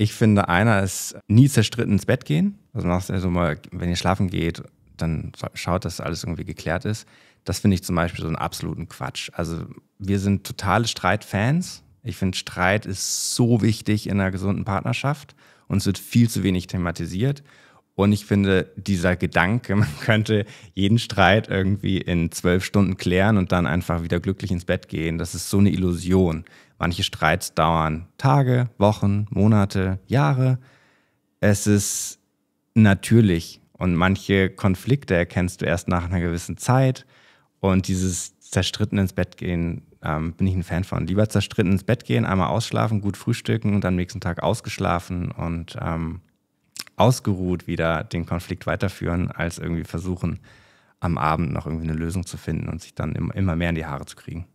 Ich finde, einer ist nie zerstritten ins Bett gehen. Also, also mal, wenn ihr schlafen geht, dann schaut, dass alles irgendwie geklärt ist. Das finde ich zum Beispiel so einen absoluten Quatsch. Also wir sind totale Streitfans. Ich finde, Streit ist so wichtig in einer gesunden Partnerschaft und es wird viel zu wenig thematisiert. Und ich finde, dieser Gedanke, man könnte jeden Streit irgendwie in zwölf Stunden klären und dann einfach wieder glücklich ins Bett gehen, das ist so eine Illusion. Manche Streits dauern Tage, Wochen, Monate, Jahre. Es ist natürlich und manche Konflikte erkennst du erst nach einer gewissen Zeit. Und dieses zerstritten ins Bett gehen ähm, bin ich ein Fan von. Lieber zerstritten ins Bett gehen, einmal ausschlafen, gut frühstücken und am nächsten Tag ausgeschlafen und ähm, ausgeruht wieder den Konflikt weiterführen, als irgendwie versuchen, am Abend noch irgendwie eine Lösung zu finden und sich dann immer mehr in die Haare zu kriegen.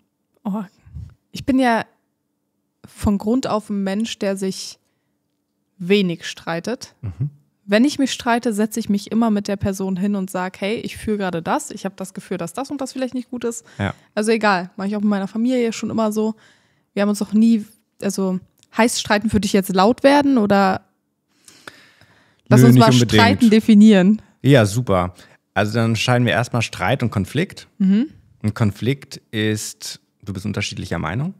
Oh, ich bin ja von Grund auf ein Mensch, der sich wenig streitet. Mhm. Wenn ich mich streite, setze ich mich immer mit der Person hin und sage, hey, ich fühle gerade das, ich habe das Gefühl, dass das und das vielleicht nicht gut ist. Ja. Also egal, mache ich auch mit meiner Familie schon immer so. Wir haben uns noch nie, also heißt streiten für dich jetzt laut werden oder lass Nö, uns mal unbedingt. streiten definieren. Ja, super. Also dann scheinen wir erstmal Streit und Konflikt. Mhm. Ein Konflikt ist, du bist unterschiedlicher Meinung.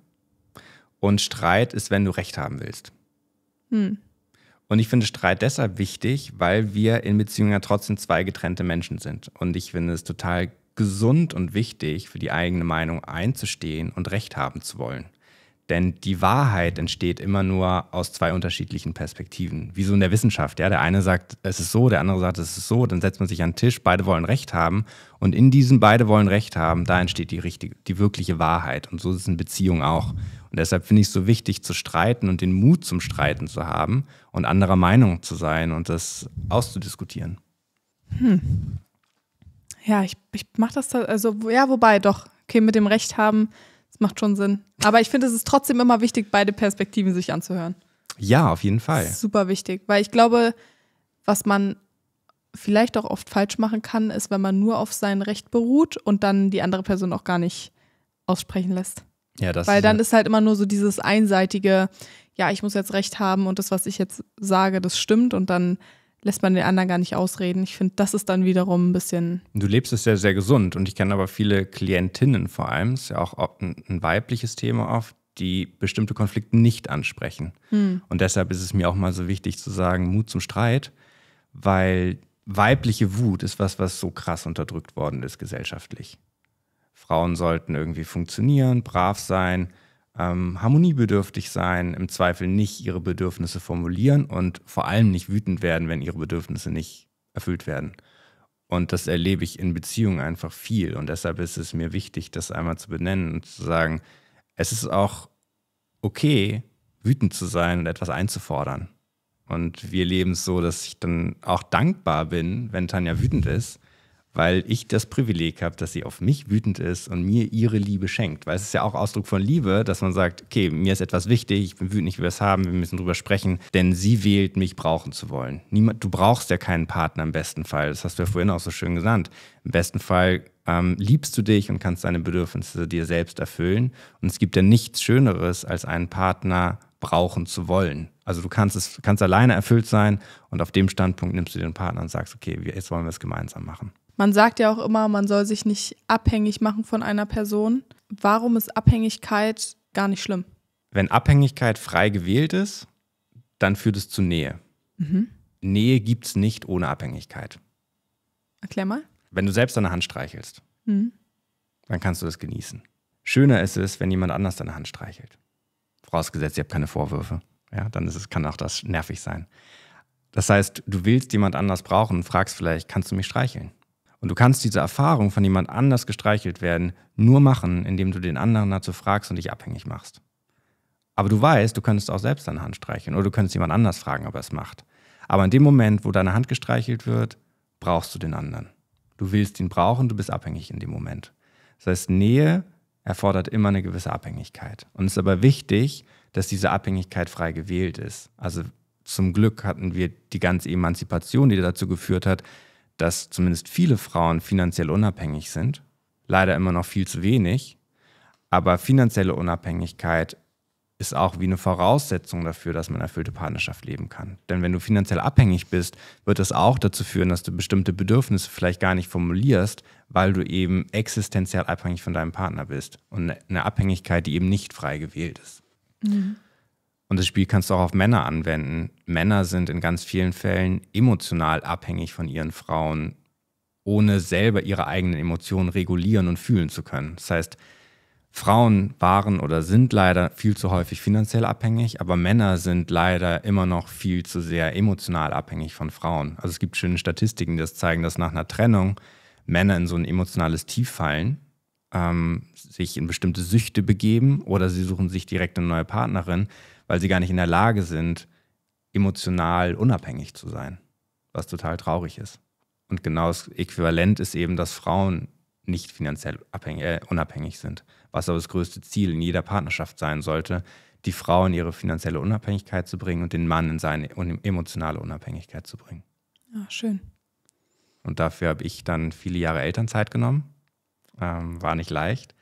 Und Streit ist, wenn du Recht haben willst. Hm. Und ich finde Streit deshalb wichtig, weil wir in Beziehungen ja trotzdem zwei getrennte Menschen sind. Und ich finde es total gesund und wichtig, für die eigene Meinung einzustehen und Recht haben zu wollen. Denn die Wahrheit entsteht immer nur aus zwei unterschiedlichen Perspektiven. Wie so in der Wissenschaft. Ja? Der eine sagt, es ist so, der andere sagt, es ist so. Dann setzt man sich an den Tisch, beide wollen Recht haben. Und in diesem beide wollen Recht haben, da entsteht die, richtige, die wirkliche Wahrheit. Und so ist es in Beziehung auch. Und deshalb finde ich es so wichtig zu streiten und den Mut zum Streiten zu haben und anderer Meinung zu sein und das auszudiskutieren. Hm. Ja, ich, ich mache das, also ja, wobei doch, okay, mit dem Recht haben das macht schon Sinn. Aber ich finde, es ist trotzdem immer wichtig, beide Perspektiven sich anzuhören. Ja, auf jeden Fall. Super wichtig, weil ich glaube, was man vielleicht auch oft falsch machen kann, ist, wenn man nur auf sein Recht beruht und dann die andere Person auch gar nicht aussprechen lässt. Ja, das Weil dann ist halt immer nur so dieses einseitige, ja, ich muss jetzt Recht haben und das, was ich jetzt sage, das stimmt und dann lässt man den anderen gar nicht ausreden. Ich finde, das ist dann wiederum ein bisschen. Du lebst es ja sehr gesund und ich kenne aber viele Klientinnen vor allem, ist ja auch ein weibliches Thema oft, die bestimmte Konflikte nicht ansprechen. Hm. Und deshalb ist es mir auch mal so wichtig zu sagen, Mut zum Streit, weil weibliche Wut ist was, was so krass unterdrückt worden ist gesellschaftlich. Frauen sollten irgendwie funktionieren, brav sein, ähm, harmoniebedürftig sein, im Zweifel nicht ihre Bedürfnisse formulieren und vor allem nicht wütend werden, wenn ihre Bedürfnisse nicht erfüllt werden. Und das erlebe ich in Beziehungen einfach viel. Und deshalb ist es mir wichtig, das einmal zu benennen und zu sagen, es ist auch okay, wütend zu sein und etwas einzufordern. Und wir leben es so, dass ich dann auch dankbar bin, wenn Tanja wütend ist, weil ich das Privileg habe, dass sie auf mich wütend ist und mir ihre Liebe schenkt. Weil es ist ja auch Ausdruck von Liebe, dass man sagt, okay, mir ist etwas wichtig, ich bin wütend, ich will es haben, wir müssen drüber sprechen, denn sie wählt, mich brauchen zu wollen. Niemand, du brauchst ja keinen Partner im besten Fall, das hast du ja vorhin auch so schön gesagt. Im besten Fall ähm, liebst du dich und kannst deine Bedürfnisse dir selbst erfüllen. Und es gibt ja nichts Schöneres, als einen Partner brauchen zu wollen. Also du kannst es kannst alleine erfüllt sein und auf dem Standpunkt nimmst du den Partner und sagst, okay, jetzt wollen wir es gemeinsam machen. Man sagt ja auch immer, man soll sich nicht abhängig machen von einer Person. Warum ist Abhängigkeit gar nicht schlimm? Wenn Abhängigkeit frei gewählt ist, dann führt es zu Nähe. Mhm. Nähe gibt es nicht ohne Abhängigkeit. Erklär mal. Wenn du selbst deine Hand streichelst, mhm. dann kannst du das genießen. Schöner ist es, wenn jemand anders deine Hand streichelt. Vorausgesetzt, ihr habt keine Vorwürfe. Ja, dann ist es, kann auch das nervig sein. Das heißt, du willst jemand anders brauchen, und fragst vielleicht, kannst du mich streicheln? Und du kannst diese Erfahrung von jemand anders gestreichelt werden nur machen, indem du den anderen dazu fragst und dich abhängig machst. Aber du weißt, du könntest auch selbst deine Hand streicheln oder du könntest jemand anders fragen, ob er es macht. Aber in dem Moment, wo deine Hand gestreichelt wird, brauchst du den anderen. Du willst ihn brauchen, du bist abhängig in dem Moment. Das heißt, Nähe erfordert immer eine gewisse Abhängigkeit. Und es ist aber wichtig, dass diese Abhängigkeit frei gewählt ist. Also zum Glück hatten wir die ganze Emanzipation, die dazu geführt hat, dass zumindest viele Frauen finanziell unabhängig sind. Leider immer noch viel zu wenig. Aber finanzielle Unabhängigkeit ist auch wie eine Voraussetzung dafür, dass man erfüllte Partnerschaft leben kann. Denn wenn du finanziell abhängig bist, wird das auch dazu führen, dass du bestimmte Bedürfnisse vielleicht gar nicht formulierst, weil du eben existenziell abhängig von deinem Partner bist. Und eine Abhängigkeit, die eben nicht frei gewählt ist. Mhm. Und das Spiel kannst du auch auf Männer anwenden. Männer sind in ganz vielen Fällen emotional abhängig von ihren Frauen, ohne selber ihre eigenen Emotionen regulieren und fühlen zu können. Das heißt, Frauen waren oder sind leider viel zu häufig finanziell abhängig, aber Männer sind leider immer noch viel zu sehr emotional abhängig von Frauen. Also es gibt schöne Statistiken, die das zeigen, dass nach einer Trennung Männer in so ein emotionales Tief fallen, ähm, sich in bestimmte Süchte begeben oder sie suchen sich direkt eine neue Partnerin weil sie gar nicht in der Lage sind, emotional unabhängig zu sein, was total traurig ist. Und genau das Äquivalent ist eben, dass Frauen nicht finanziell abhängig, äh, unabhängig sind, was aber das größte Ziel in jeder Partnerschaft sein sollte, die Frau in ihre finanzielle Unabhängigkeit zu bringen und den Mann in seine emotionale Unabhängigkeit zu bringen. Ah, schön. Und dafür habe ich dann viele Jahre Elternzeit genommen. Ähm, war nicht leicht.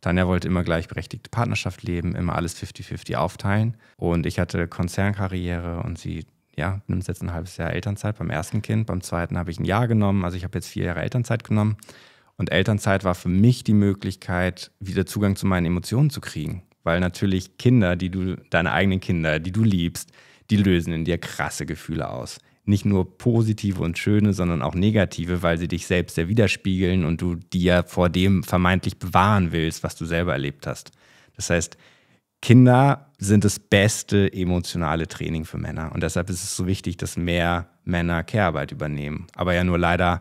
Tanja wollte immer gleichberechtigte Partnerschaft leben, immer alles 50-50 aufteilen. Und ich hatte Konzernkarriere und sie ja, nimmt jetzt ein halbes Jahr Elternzeit beim ersten Kind. Beim zweiten habe ich ein Jahr genommen. Also ich habe jetzt vier Jahre Elternzeit genommen. Und Elternzeit war für mich die Möglichkeit, wieder Zugang zu meinen Emotionen zu kriegen. Weil natürlich Kinder, die du, deine eigenen Kinder, die du liebst, die lösen in dir krasse Gefühle aus nicht nur positive und schöne, sondern auch negative, weil sie dich selbst ja widerspiegeln und du dir vor dem vermeintlich bewahren willst, was du selber erlebt hast. Das heißt, Kinder sind das beste emotionale Training für Männer. Und deshalb ist es so wichtig, dass mehr Männer Care-Arbeit übernehmen. Aber ja nur leider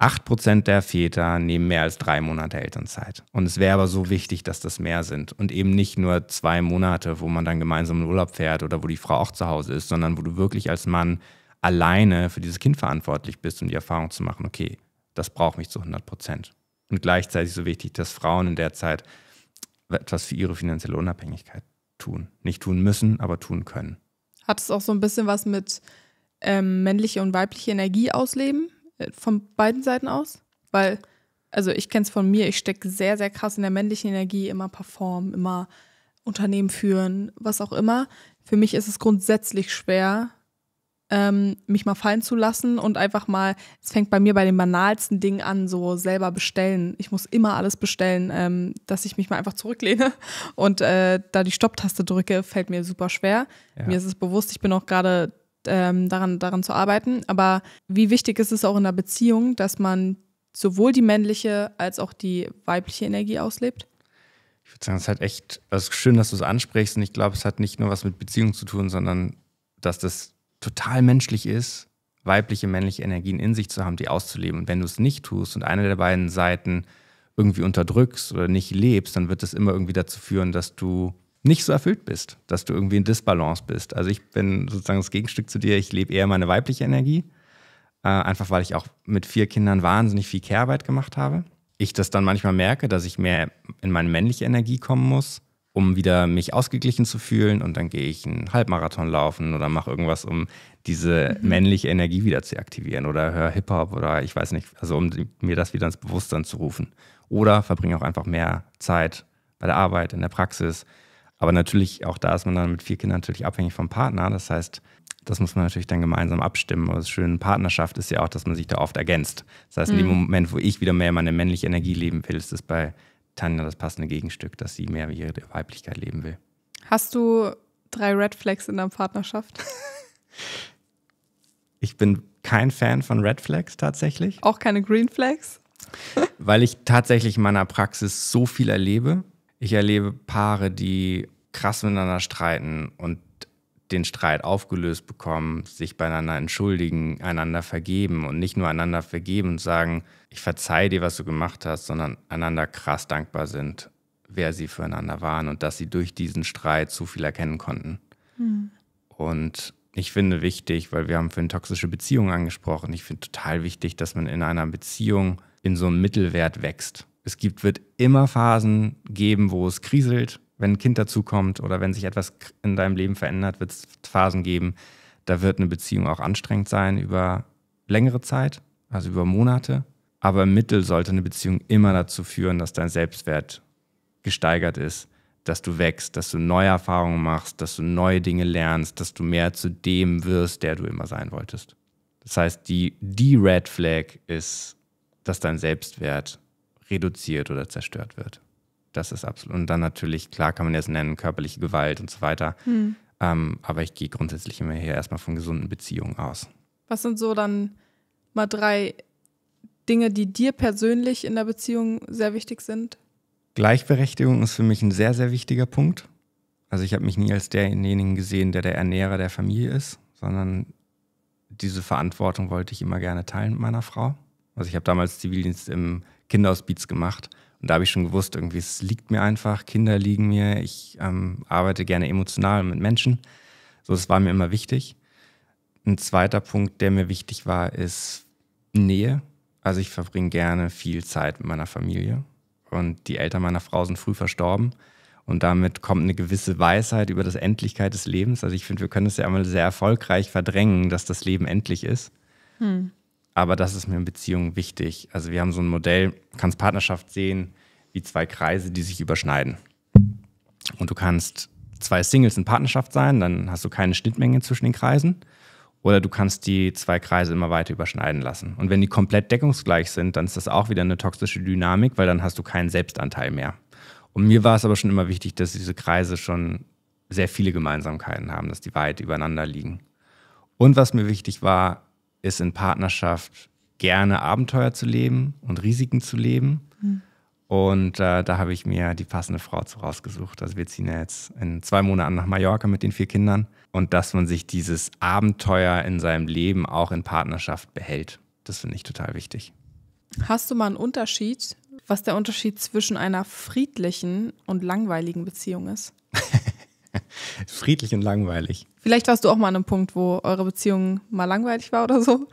8% der Väter nehmen mehr als drei Monate Elternzeit. Und es wäre aber so wichtig, dass das mehr sind. Und eben nicht nur zwei Monate, wo man dann gemeinsam in Urlaub fährt oder wo die Frau auch zu Hause ist, sondern wo du wirklich als Mann alleine für dieses Kind verantwortlich bist, um die Erfahrung zu machen, okay, das braucht mich zu 100 Prozent. Und gleichzeitig so wichtig, dass Frauen in der Zeit etwas für ihre finanzielle Unabhängigkeit tun. Nicht tun müssen, aber tun können. Hat es auch so ein bisschen was mit ähm, männliche und weibliche Energie ausleben? Äh, von beiden Seiten aus? Weil, also ich kenne es von mir, ich stecke sehr, sehr krass in der männlichen Energie, immer performen, immer Unternehmen führen, was auch immer. Für mich ist es grundsätzlich schwer, ähm, mich mal fallen zu lassen und einfach mal, es fängt bei mir bei den banalsten Dingen an, so selber bestellen. Ich muss immer alles bestellen, ähm, dass ich mich mal einfach zurücklehne und äh, da die Stopptaste drücke, fällt mir super schwer. Ja. Mir ist es bewusst, ich bin auch gerade ähm, daran, daran zu arbeiten. Aber wie wichtig ist es auch in der Beziehung, dass man sowohl die männliche als auch die weibliche Energie auslebt? Ich würde sagen, es ist halt echt, also schön, dass du es ansprichst und ich glaube, es hat nicht nur was mit Beziehung zu tun, sondern dass das total menschlich ist, weibliche, männliche Energien in sich zu haben, die auszuleben. Und wenn du es nicht tust und eine der beiden Seiten irgendwie unterdrückst oder nicht lebst, dann wird es immer irgendwie dazu führen, dass du nicht so erfüllt bist, dass du irgendwie in Disbalance bist. Also ich bin sozusagen das Gegenstück zu dir, ich lebe eher meine weibliche Energie, äh, einfach weil ich auch mit vier Kindern wahnsinnig viel Care-Arbeit gemacht habe. Ich das dann manchmal merke, dass ich mehr in meine männliche Energie kommen muss um wieder mich ausgeglichen zu fühlen und dann gehe ich einen Halbmarathon laufen oder mache irgendwas, um diese mhm. männliche Energie wieder zu aktivieren oder höre Hip-Hop oder ich weiß nicht, also um mir das wieder ins Bewusstsein zu rufen. Oder verbringe auch einfach mehr Zeit bei der Arbeit, in der Praxis. Aber natürlich, auch da ist man dann mit vier Kindern natürlich abhängig vom Partner. Das heißt, das muss man natürlich dann gemeinsam abstimmen. Aber das Schöne Partnerschaft ist ja auch, dass man sich da oft ergänzt. Das heißt, mhm. in dem mhm. Moment, wo ich wieder mehr meine männliche Energie leben will, ist es bei Tanja das passende Gegenstück, dass sie mehr wie ihre Weiblichkeit leben will. Hast du drei Red Flags in deiner Partnerschaft? ich bin kein Fan von Red Flags tatsächlich. Auch keine Green Flags? weil ich tatsächlich in meiner Praxis so viel erlebe. Ich erlebe Paare, die krass miteinander streiten und den Streit aufgelöst bekommen, sich beieinander entschuldigen, einander vergeben und nicht nur einander vergeben und sagen, ich verzeihe dir, was du gemacht hast, sondern einander krass dankbar sind, wer sie füreinander waren und dass sie durch diesen Streit so viel erkennen konnten. Mhm. Und ich finde wichtig, weil wir haben für eine toxische Beziehung angesprochen, ich finde total wichtig, dass man in einer Beziehung in so einem Mittelwert wächst. Es gibt, wird immer Phasen geben, wo es kriselt, wenn ein Kind dazukommt oder wenn sich etwas in deinem Leben verändert, wird es Phasen geben, da wird eine Beziehung auch anstrengend sein über längere Zeit, also über Monate. Aber im Mittel sollte eine Beziehung immer dazu führen, dass dein Selbstwert gesteigert ist, dass du wächst, dass du neue Erfahrungen machst, dass du neue Dinge lernst, dass du mehr zu dem wirst, der du immer sein wolltest. Das heißt, die, die Red Flag ist, dass dein Selbstwert reduziert oder zerstört wird. Das ist absolut. Und dann natürlich, klar kann man das nennen, körperliche Gewalt und so weiter. Hm. Ähm, aber ich gehe grundsätzlich immer hier erstmal von gesunden Beziehungen aus. Was sind so dann mal drei Dinge, die dir persönlich in der Beziehung sehr wichtig sind? Gleichberechtigung ist für mich ein sehr, sehr wichtiger Punkt. Also ich habe mich nie als derjenigen gesehen, der der Ernährer der Familie ist, sondern diese Verantwortung wollte ich immer gerne teilen mit meiner Frau. Also ich habe damals Zivildienst im Kinderhospiz gemacht und da habe ich schon gewusst, irgendwie, es liegt mir einfach, Kinder liegen mir, ich ähm, arbeite gerne emotional mit Menschen. So, das war mir immer wichtig. Ein zweiter Punkt, der mir wichtig war, ist Nähe. Also ich verbringe gerne viel Zeit mit meiner Familie. Und die Eltern meiner Frau sind früh verstorben. Und damit kommt eine gewisse Weisheit über das Endlichkeit des Lebens. Also ich finde, wir können es ja einmal sehr erfolgreich verdrängen, dass das Leben endlich ist. Hm. Aber das ist mir in Beziehungen wichtig. Also wir haben so ein Modell, kannst Partnerschaft sehen wie zwei Kreise, die sich überschneiden. Und du kannst zwei Singles in Partnerschaft sein, dann hast du keine Schnittmenge zwischen den Kreisen. Oder du kannst die zwei Kreise immer weiter überschneiden lassen. Und wenn die komplett deckungsgleich sind, dann ist das auch wieder eine toxische Dynamik, weil dann hast du keinen Selbstanteil mehr. Und mir war es aber schon immer wichtig, dass diese Kreise schon sehr viele Gemeinsamkeiten haben, dass die weit übereinander liegen. Und was mir wichtig war, ist in Partnerschaft gerne Abenteuer zu leben und Risiken zu leben. Mhm. Und äh, da habe ich mir die passende Frau zu rausgesucht. Also wir ziehen ja jetzt in zwei Monaten nach Mallorca mit den vier Kindern. Und dass man sich dieses Abenteuer in seinem Leben auch in Partnerschaft behält, das finde ich total wichtig. Hast du mal einen Unterschied, was der Unterschied zwischen einer friedlichen und langweiligen Beziehung ist? Friedlich und langweilig. Vielleicht warst du auch mal an einem Punkt, wo eure Beziehung mal langweilig war oder so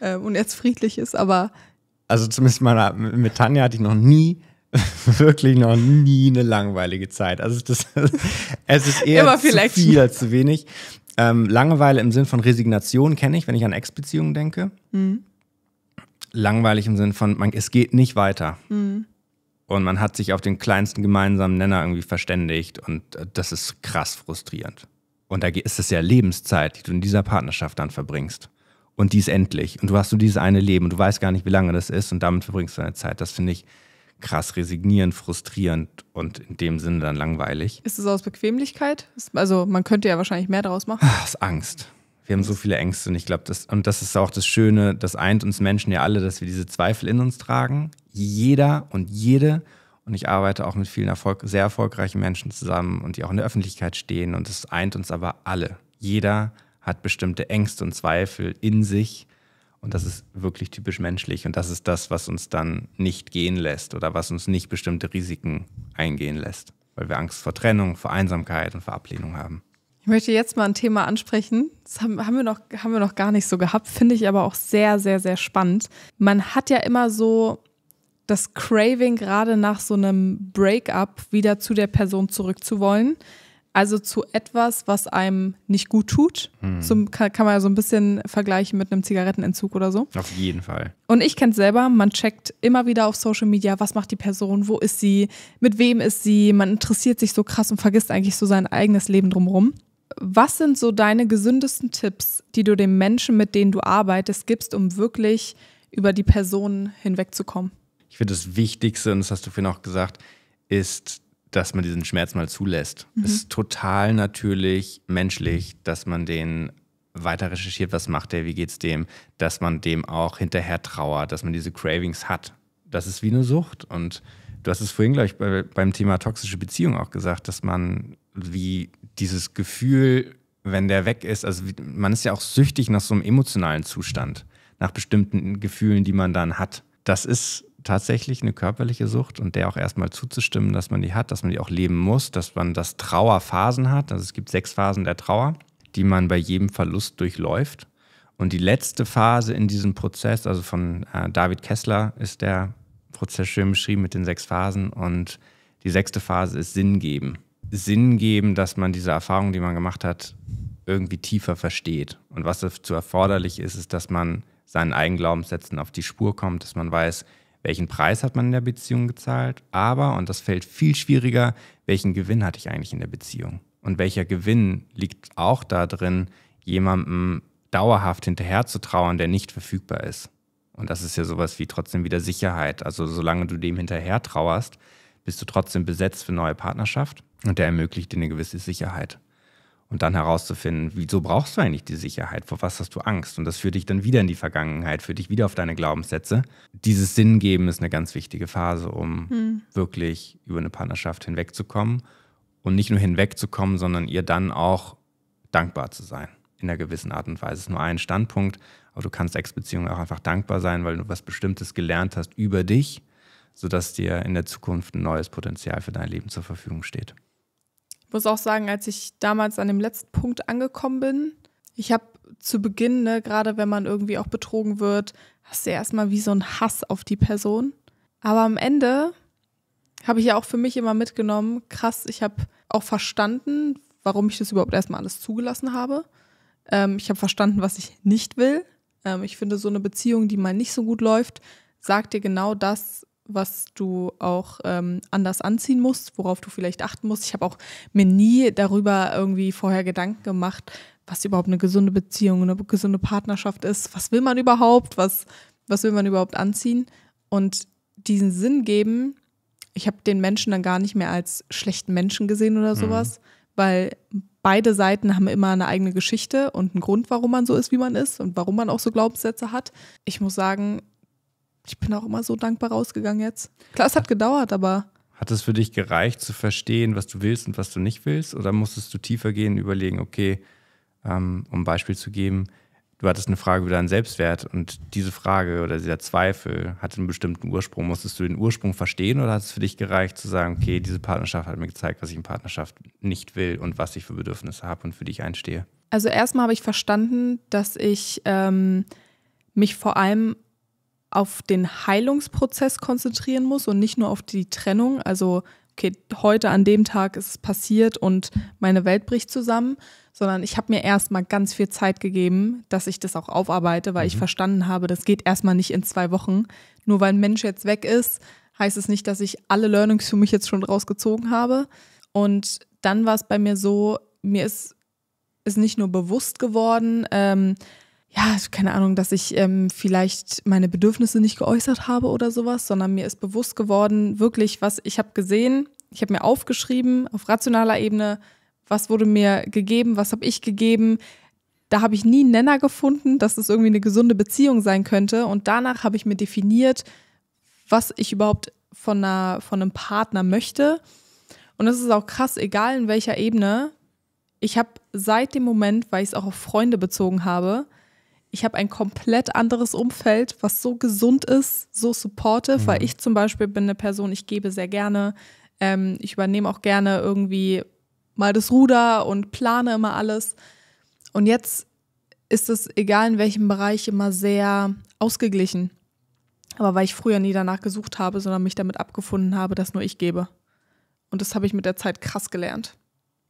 äh, und jetzt friedlich ist, aber. Also zumindest meiner, mit Tanja hatte ich noch nie, wirklich noch nie eine langweilige Zeit. Also das, es ist eher Immer viel, zu viel als zu wenig. Ähm, Langeweile im Sinn von Resignation kenne ich, wenn ich an Ex-Beziehungen denke. Mhm. Langweilig im Sinn von, man, es geht nicht weiter. Mhm. Und man hat sich auf den kleinsten gemeinsamen Nenner irgendwie verständigt und äh, das ist krass frustrierend. Und da ist es ja Lebenszeit, die du in dieser Partnerschaft dann verbringst. Und die ist endlich. Und du hast nur dieses eine Leben und du weißt gar nicht, wie lange das ist und damit verbringst du deine Zeit. Das finde ich krass resignierend, frustrierend und in dem Sinne dann langweilig. Ist es aus Bequemlichkeit? Also man könnte ja wahrscheinlich mehr draus machen. Ach, ist Angst. Wir haben so viele Ängste und ich glaube, das, und das ist auch das Schöne, das eint uns Menschen ja alle, dass wir diese Zweifel in uns tragen. Jeder und jede. Und ich arbeite auch mit vielen Erfolg sehr erfolgreichen Menschen zusammen und die auch in der Öffentlichkeit stehen. Und es eint uns aber alle. Jeder hat bestimmte Ängste und Zweifel in sich. Und das ist wirklich typisch menschlich. Und das ist das, was uns dann nicht gehen lässt oder was uns nicht bestimmte Risiken eingehen lässt, weil wir Angst vor Trennung, vor Einsamkeit und vor Ablehnung haben. Ich möchte jetzt mal ein Thema ansprechen. Das haben, haben, wir noch, haben wir noch gar nicht so gehabt, finde ich aber auch sehr, sehr, sehr spannend. Man hat ja immer so das Craving gerade nach so einem Breakup wieder zu der Person zurückzuwollen. Also zu etwas, was einem nicht gut tut. Hm. Zum, kann, man ja so ein bisschen vergleichen mit einem Zigarettenentzug oder so. Auf jeden Fall. Und ich kenne es selber, man checkt immer wieder auf Social Media, was macht die Person, wo ist sie, mit wem ist sie. Man interessiert sich so krass und vergisst eigentlich so sein eigenes Leben drumherum. Was sind so deine gesündesten Tipps, die du den Menschen, mit denen du arbeitest, gibst, um wirklich über die Person hinwegzukommen? ich finde, das Wichtigste, und das hast du vorhin auch gesagt, ist, dass man diesen Schmerz mal zulässt. Mhm. Es ist total natürlich menschlich, dass man den weiter recherchiert, was macht der, wie geht's dem, dass man dem auch hinterher trauert, dass man diese Cravings hat. Das ist wie eine Sucht. Und du hast es vorhin gleich bei, beim Thema toxische Beziehung auch gesagt, dass man wie dieses Gefühl, wenn der weg ist, also man ist ja auch süchtig nach so einem emotionalen Zustand, nach bestimmten Gefühlen, die man dann hat. Das ist tatsächlich eine körperliche Sucht und der auch erstmal zuzustimmen, dass man die hat, dass man die auch leben muss, dass man das Trauerphasen hat. Also es gibt sechs Phasen der Trauer, die man bei jedem Verlust durchläuft. Und die letzte Phase in diesem Prozess, also von äh, David Kessler ist der Prozess schön beschrieben mit den sechs Phasen. Und die sechste Phase ist Sinn geben. Sinn geben, dass man diese Erfahrung, die man gemacht hat, irgendwie tiefer versteht. Und was dazu erforderlich ist, ist, dass man seinen Eigenglaubenssätzen auf die Spur kommt, dass man weiß, welchen Preis hat man in der Beziehung gezahlt, aber, und das fällt viel schwieriger, welchen Gewinn hatte ich eigentlich in der Beziehung? Und welcher Gewinn liegt auch darin, jemandem dauerhaft hinterherzutrauern, der nicht verfügbar ist? Und das ist ja sowas wie trotzdem wieder Sicherheit. Also solange du dem hinterher trauerst, bist du trotzdem besetzt für neue Partnerschaft und der ermöglicht dir eine gewisse Sicherheit und dann herauszufinden, wieso brauchst du eigentlich die Sicherheit, vor was hast du Angst? Und das führt dich dann wieder in die Vergangenheit, führt dich wieder auf deine Glaubenssätze. Dieses Sinn geben ist eine ganz wichtige Phase, um hm. wirklich über eine Partnerschaft hinwegzukommen und nicht nur hinwegzukommen, sondern ihr dann auch dankbar zu sein. In einer gewissen Art und Weise. Es ist nur ein Standpunkt, aber du kannst Ex-Beziehungen auch einfach dankbar sein, weil du was Bestimmtes gelernt hast über dich, sodass dir in der Zukunft ein neues Potenzial für dein Leben zur Verfügung steht muss auch sagen, als ich damals an dem letzten Punkt angekommen bin, ich habe zu Beginn, ne, gerade wenn man irgendwie auch betrogen wird, hast du ja erstmal wie so einen Hass auf die Person. Aber am Ende habe ich ja auch für mich immer mitgenommen, krass, ich habe auch verstanden, warum ich das überhaupt erstmal alles zugelassen habe. Ähm, ich habe verstanden, was ich nicht will. Ähm, ich finde, so eine Beziehung, die mal nicht so gut läuft, sagt dir genau das, was du auch ähm, anders anziehen musst, worauf du vielleicht achten musst. Ich habe auch mir nie darüber irgendwie vorher Gedanken gemacht, was überhaupt eine gesunde Beziehung, eine gesunde Partnerschaft ist. Was will man überhaupt? Was, was will man überhaupt anziehen? Und diesen Sinn geben, ich habe den Menschen dann gar nicht mehr als schlechten Menschen gesehen oder mhm. sowas, mhm. weil beide Seiten haben immer eine eigene Geschichte und einen Grund, warum man so ist, wie man ist und warum man auch so Glaubenssätze hat. Ich muss sagen, ich bin auch immer so dankbar rausgegangen jetzt. Klar, es hat gedauert, aber. Hat es für dich gereicht zu verstehen, was du willst und was du nicht willst? Oder musstest du tiefer gehen, überlegen, okay, ähm, um ein Beispiel zu geben, du hattest eine Frage über deinen Selbstwert und diese Frage oder dieser Zweifel hatte einen bestimmten Ursprung. Musstest du den Ursprung verstehen oder hat es für dich gereicht zu sagen, okay, diese Partnerschaft hat mir gezeigt, was ich in Partnerschaft nicht will und was ich für Bedürfnisse habe und für dich einstehe? Also erstmal habe ich verstanden, dass ich ähm, mich vor allem auf den Heilungsprozess konzentrieren muss und nicht nur auf die Trennung. Also, okay, heute an dem Tag ist es passiert und meine Welt bricht zusammen, sondern ich habe mir erstmal ganz viel Zeit gegeben, dass ich das auch aufarbeite, weil mhm. ich verstanden habe, das geht erstmal nicht in zwei Wochen. Nur weil ein Mensch jetzt weg ist, heißt es nicht, dass ich alle Learnings für mich jetzt schon rausgezogen habe. Und dann war es bei mir so, mir ist, ist nicht nur bewusst geworden, ähm, ja, also keine Ahnung, dass ich ähm, vielleicht meine Bedürfnisse nicht geäußert habe oder sowas, sondern mir ist bewusst geworden, wirklich, was ich habe gesehen, ich habe mir aufgeschrieben auf rationaler Ebene, was wurde mir gegeben, was habe ich gegeben. Da habe ich nie einen Nenner gefunden, dass es irgendwie eine gesunde Beziehung sein könnte. Und danach habe ich mir definiert, was ich überhaupt von, einer, von einem Partner möchte. Und es ist auch krass, egal in welcher Ebene. Ich habe seit dem Moment, weil ich es auch auf Freunde bezogen habe, ich habe ein komplett anderes Umfeld, was so gesund ist, so supportive, mhm. weil ich zum Beispiel bin eine Person, ich gebe sehr gerne, ähm, ich übernehme auch gerne irgendwie mal das Ruder und plane immer alles. Und jetzt ist es, egal in welchem Bereich, immer sehr ausgeglichen. Aber weil ich früher nie danach gesucht habe, sondern mich damit abgefunden habe, dass nur ich gebe. Und das habe ich mit der Zeit krass gelernt.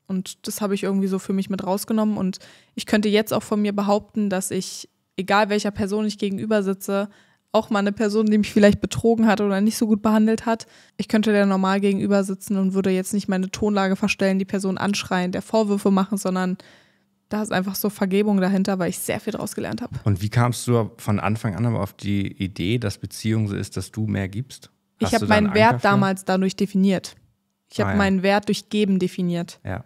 Und das habe ich irgendwie so für mich mit rausgenommen. Und ich könnte jetzt auch von mir behaupten, dass ich egal welcher Person ich gegenüber sitze, auch mal eine Person, die mich vielleicht betrogen hat oder nicht so gut behandelt hat. Ich könnte der normal gegenüber sitzen und würde jetzt nicht meine Tonlage verstellen, die Person anschreien, der Vorwürfe machen, sondern da ist einfach so Vergebung dahinter, weil ich sehr viel draus gelernt habe. Und wie kamst du von Anfang an aber auf die Idee, dass Beziehung so ist, dass du mehr gibst? Hast ich habe meinen Wert damals dadurch definiert. Ich ah, habe ja. meinen Wert durch Geben definiert. Ja.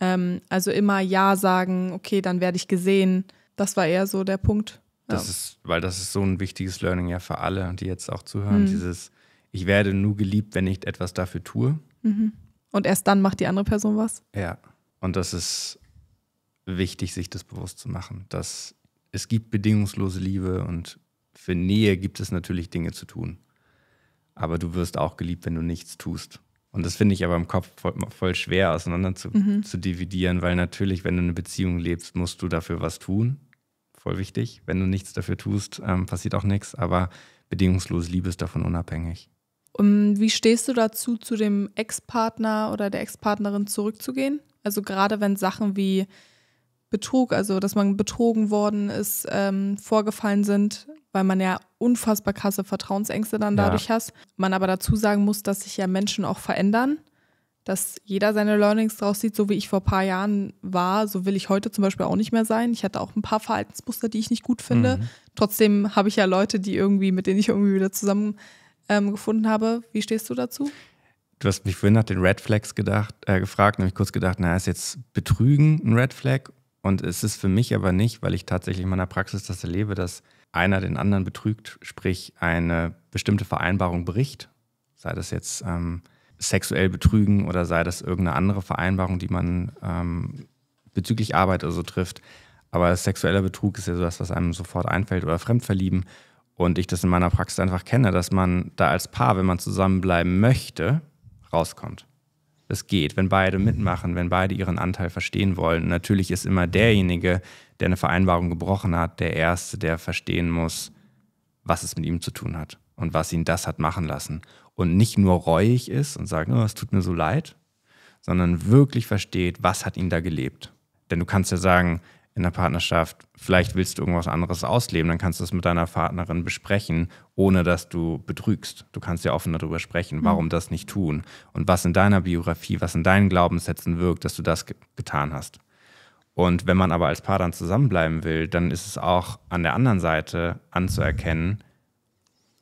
Ähm, also immer Ja sagen, okay, dann werde ich gesehen das war eher so der Punkt. Das ja. ist, weil das ist so ein wichtiges Learning ja für alle, die jetzt auch zuhören. Mhm. Dieses, ich werde nur geliebt, wenn ich etwas dafür tue. Mhm. Und erst dann macht die andere Person was. Ja. Und das ist wichtig, sich das bewusst zu machen, dass es gibt bedingungslose Liebe und für Nähe gibt es natürlich Dinge zu tun. Aber du wirst auch geliebt, wenn du nichts tust. Und das finde ich aber im Kopf voll, voll schwer auseinander zu, mhm. zu dividieren, weil natürlich, wenn du eine Beziehung lebst, musst du dafür was tun voll wichtig. Wenn du nichts dafür tust, ähm, passiert auch nichts, aber bedingungslose Liebe ist davon unabhängig. Und wie stehst du dazu, zu dem Ex-Partner oder der Ex-Partnerin zurückzugehen? Also gerade wenn Sachen wie Betrug, also dass man betrogen worden ist, ähm, vorgefallen sind, weil man ja unfassbar krasse Vertrauensängste dann dadurch ja. hat. Man aber dazu sagen muss, dass sich ja Menschen auch verändern dass jeder seine Learnings draus sieht, so wie ich vor ein paar Jahren war, so will ich heute zum Beispiel auch nicht mehr sein. Ich hatte auch ein paar Verhaltensmuster, die ich nicht gut finde. Mhm. Trotzdem habe ich ja Leute, die irgendwie, mit denen ich irgendwie wieder zusammengefunden ähm, habe. Wie stehst du dazu? Du hast mich vorhin nach den Red Flags gedacht, äh, gefragt, nämlich kurz gedacht, na, ist jetzt Betrügen ein Red Flag? Und es ist für mich aber nicht, weil ich tatsächlich in meiner Praxis das erlebe, dass einer den anderen betrügt, sprich eine bestimmte Vereinbarung bricht. Sei das jetzt ähm, sexuell betrügen oder sei das irgendeine andere Vereinbarung, die man ähm, bezüglich Arbeit oder so trifft. Aber sexueller Betrug ist ja so das, was einem sofort einfällt oder Fremdverlieben. Und ich das in meiner Praxis einfach kenne, dass man da als Paar, wenn man zusammenbleiben möchte, rauskommt. Das geht, wenn beide mitmachen, wenn beide ihren Anteil verstehen wollen. natürlich ist immer derjenige, der eine Vereinbarung gebrochen hat, der Erste, der verstehen muss, was es mit ihm zu tun hat und was ihn das hat machen lassen. Und nicht nur reuig ist und sagt, oh, es tut mir so leid, sondern wirklich versteht, was hat ihn da gelebt. Denn du kannst ja sagen, in der Partnerschaft, vielleicht willst du irgendwas anderes ausleben, dann kannst du es mit deiner Partnerin besprechen, ohne dass du betrügst. Du kannst ja offen darüber sprechen, warum mhm. das nicht tun und was in deiner Biografie, was in deinen Glaubenssätzen wirkt, dass du das ge getan hast. Und wenn man aber als Paar dann zusammenbleiben will, dann ist es auch an der anderen Seite anzuerkennen,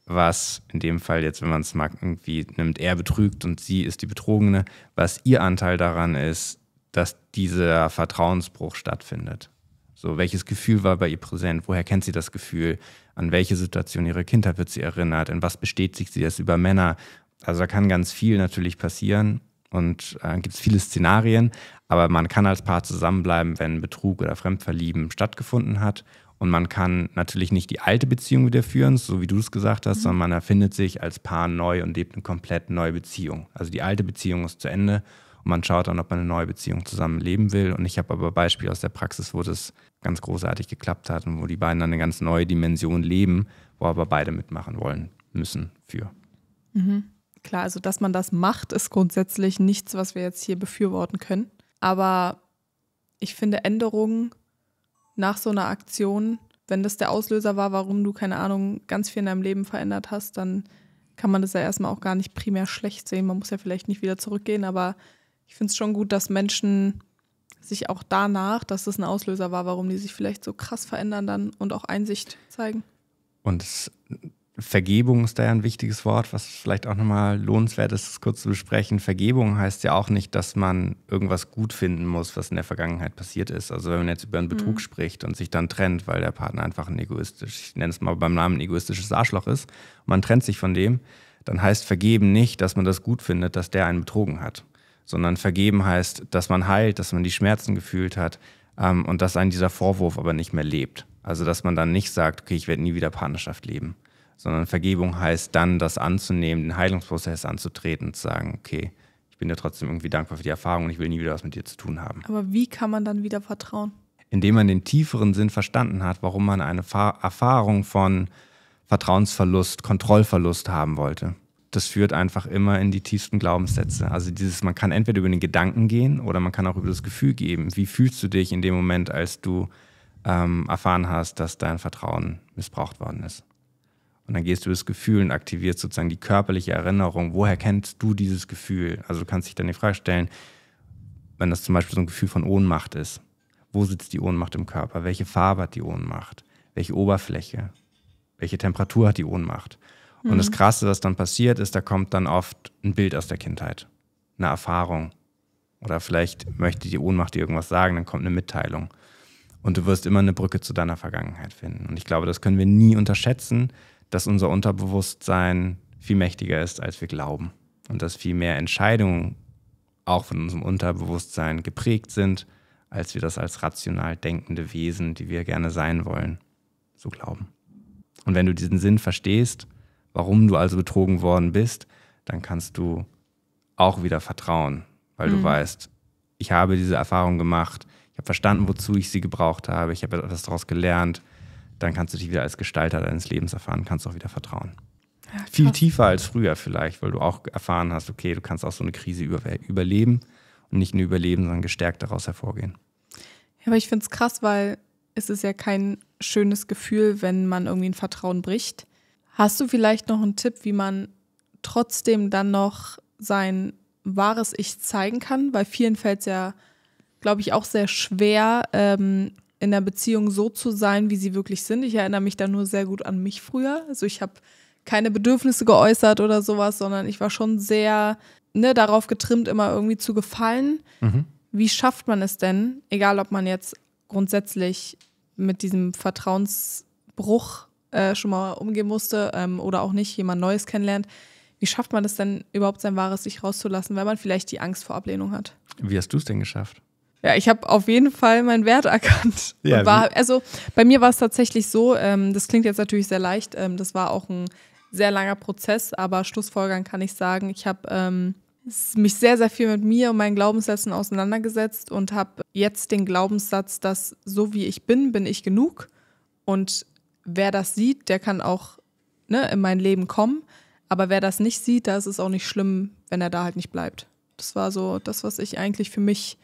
was in dem Fall jetzt, wenn man es mal irgendwie nimmt, er betrügt und sie ist die Betrogene, was ihr Anteil daran ist, dass dieser Vertrauensbruch stattfindet. So, welches Gefühl war bei ihr präsent? Woher kennt sie das Gefühl? An welche Situation ihrer Kindheit wird sie erinnert? In was bestätigt sie das über Männer? Also da kann ganz viel natürlich passieren und äh, gibt es viele Szenarien, aber man kann als Paar zusammenbleiben, wenn Betrug oder Fremdverlieben stattgefunden hat und man kann natürlich nicht die alte Beziehung wieder führen, so wie du es gesagt hast, mhm. sondern man erfindet sich als Paar neu und lebt eine komplett neue Beziehung. Also die alte Beziehung ist zu Ende und man schaut dann, ob man eine neue Beziehung zusammen leben will. Und ich habe aber Beispiele aus der Praxis, wo das ganz großartig geklappt hat und wo die beiden dann eine ganz neue Dimension leben, wo aber beide mitmachen wollen müssen für. Mhm. Klar, also dass man das macht, ist grundsätzlich nichts, was wir jetzt hier befürworten können. Aber ich finde Änderungen nach so einer Aktion, wenn das der Auslöser war, warum du, keine Ahnung, ganz viel in deinem Leben verändert hast, dann kann man das ja erstmal auch gar nicht primär schlecht sehen. Man muss ja vielleicht nicht wieder zurückgehen, aber ich finde es schon gut, dass Menschen sich auch danach, dass das ein Auslöser war, warum die sich vielleicht so krass verändern dann und auch Einsicht zeigen. Und es Vergebung ist da ja ein wichtiges Wort, was vielleicht auch nochmal lohnenswert ist, das kurz zu besprechen. Vergebung heißt ja auch nicht, dass man irgendwas gut finden muss, was in der Vergangenheit passiert ist. Also wenn man jetzt über einen Betrug mhm. spricht und sich dann trennt, weil der Partner einfach ein egoistisch, ich nenne es mal beim Namen egoistisches Arschloch ist, und man trennt sich von dem, dann heißt vergeben nicht, dass man das gut findet, dass der einen betrogen hat, sondern vergeben heißt, dass man heilt, dass man die Schmerzen gefühlt hat ähm, und dass einen dieser Vorwurf aber nicht mehr lebt. Also dass man dann nicht sagt, okay, ich werde nie wieder Partnerschaft leben sondern Vergebung heißt dann, das anzunehmen, den Heilungsprozess anzutreten, und zu sagen, okay, ich bin dir trotzdem irgendwie dankbar für die Erfahrung und ich will nie wieder was mit dir zu tun haben. Aber wie kann man dann wieder vertrauen? Indem man den tieferen Sinn verstanden hat, warum man eine Erfahrung von Vertrauensverlust, Kontrollverlust haben wollte. Das führt einfach immer in die tiefsten Glaubenssätze. Also dieses, man kann entweder über den Gedanken gehen oder man kann auch über das Gefühl geben. Wie fühlst du dich in dem Moment, als du ähm, erfahren hast, dass dein Vertrauen missbraucht worden ist? Und dann gehst du das Gefühl und aktivierst sozusagen die körperliche Erinnerung. Woher kennst du dieses Gefühl? Also du kannst dich dann die Frage stellen, wenn das zum Beispiel so ein Gefühl von Ohnmacht ist. Wo sitzt die Ohnmacht im Körper? Welche Farbe hat die Ohnmacht? Welche Oberfläche? Welche Temperatur hat die Ohnmacht? Und das mhm. Krasse, was dann passiert, ist, da kommt dann oft ein Bild aus der Kindheit, eine Erfahrung. Oder vielleicht möchte die Ohnmacht dir irgendwas sagen, dann kommt eine Mitteilung. Und du wirst immer eine Brücke zu deiner Vergangenheit finden. Und ich glaube, das können wir nie unterschätzen, dass unser Unterbewusstsein viel mächtiger ist, als wir glauben. Und dass viel mehr Entscheidungen auch von unserem Unterbewusstsein geprägt sind, als wir das als rational denkende Wesen, die wir gerne sein wollen, so glauben. Und wenn du diesen Sinn verstehst, warum du also betrogen worden bist, dann kannst du auch wieder vertrauen, weil mhm. du weißt, ich habe diese Erfahrung gemacht, ich habe verstanden, wozu ich sie gebraucht habe, ich habe etwas daraus gelernt, dann kannst du dich wieder als Gestalter deines Lebens erfahren, kannst auch wieder vertrauen. Ja, Viel tiefer als früher vielleicht, weil du auch erfahren hast, okay, du kannst auch so eine Krise über überleben und nicht nur überleben, sondern gestärkt daraus hervorgehen. Ja, aber ich finde es krass, weil es ist ja kein schönes Gefühl, wenn man irgendwie ein Vertrauen bricht. Hast du vielleicht noch einen Tipp, wie man trotzdem dann noch sein wahres Ich zeigen kann? Weil vielen fällt es ja, glaube ich, auch sehr schwer, ähm, in der Beziehung so zu sein, wie sie wirklich sind. Ich erinnere mich da nur sehr gut an mich früher. Also ich habe keine Bedürfnisse geäußert oder sowas, sondern ich war schon sehr ne, darauf getrimmt, immer irgendwie zu gefallen. Mhm. Wie schafft man es denn, egal ob man jetzt grundsätzlich mit diesem Vertrauensbruch äh, schon mal umgehen musste ähm, oder auch nicht jemand Neues kennenlernt, wie schafft man es denn überhaupt sein wahres Sich rauszulassen, weil man vielleicht die Angst vor Ablehnung hat? Wie hast du es denn geschafft? Ja, ich habe auf jeden Fall meinen Wert erkannt. Ja, war, also bei mir war es tatsächlich so, ähm, das klingt jetzt natürlich sehr leicht, ähm, das war auch ein sehr langer Prozess, aber Schlussfolgerung kann ich sagen, ich habe ähm, mich sehr, sehr viel mit mir und meinen Glaubenssätzen auseinandergesetzt und habe jetzt den Glaubenssatz, dass so wie ich bin, bin ich genug. Und wer das sieht, der kann auch ne, in mein Leben kommen. Aber wer das nicht sieht, da ist es auch nicht schlimm, wenn er da halt nicht bleibt. Das war so das, was ich eigentlich für mich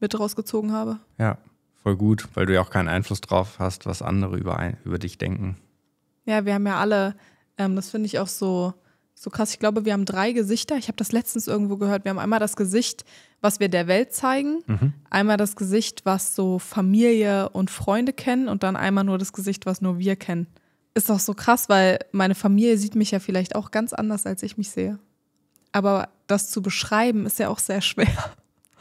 mit rausgezogen habe. Ja, voll gut, weil du ja auch keinen Einfluss drauf hast, was andere über, ein, über dich denken. Ja, wir haben ja alle, ähm, das finde ich auch so, so krass. Ich glaube, wir haben drei Gesichter. Ich habe das letztens irgendwo gehört. Wir haben einmal das Gesicht, was wir der Welt zeigen, mhm. einmal das Gesicht, was so Familie und Freunde kennen und dann einmal nur das Gesicht, was nur wir kennen. Ist auch so krass, weil meine Familie sieht mich ja vielleicht auch ganz anders, als ich mich sehe. Aber das zu beschreiben, ist ja auch sehr schwer.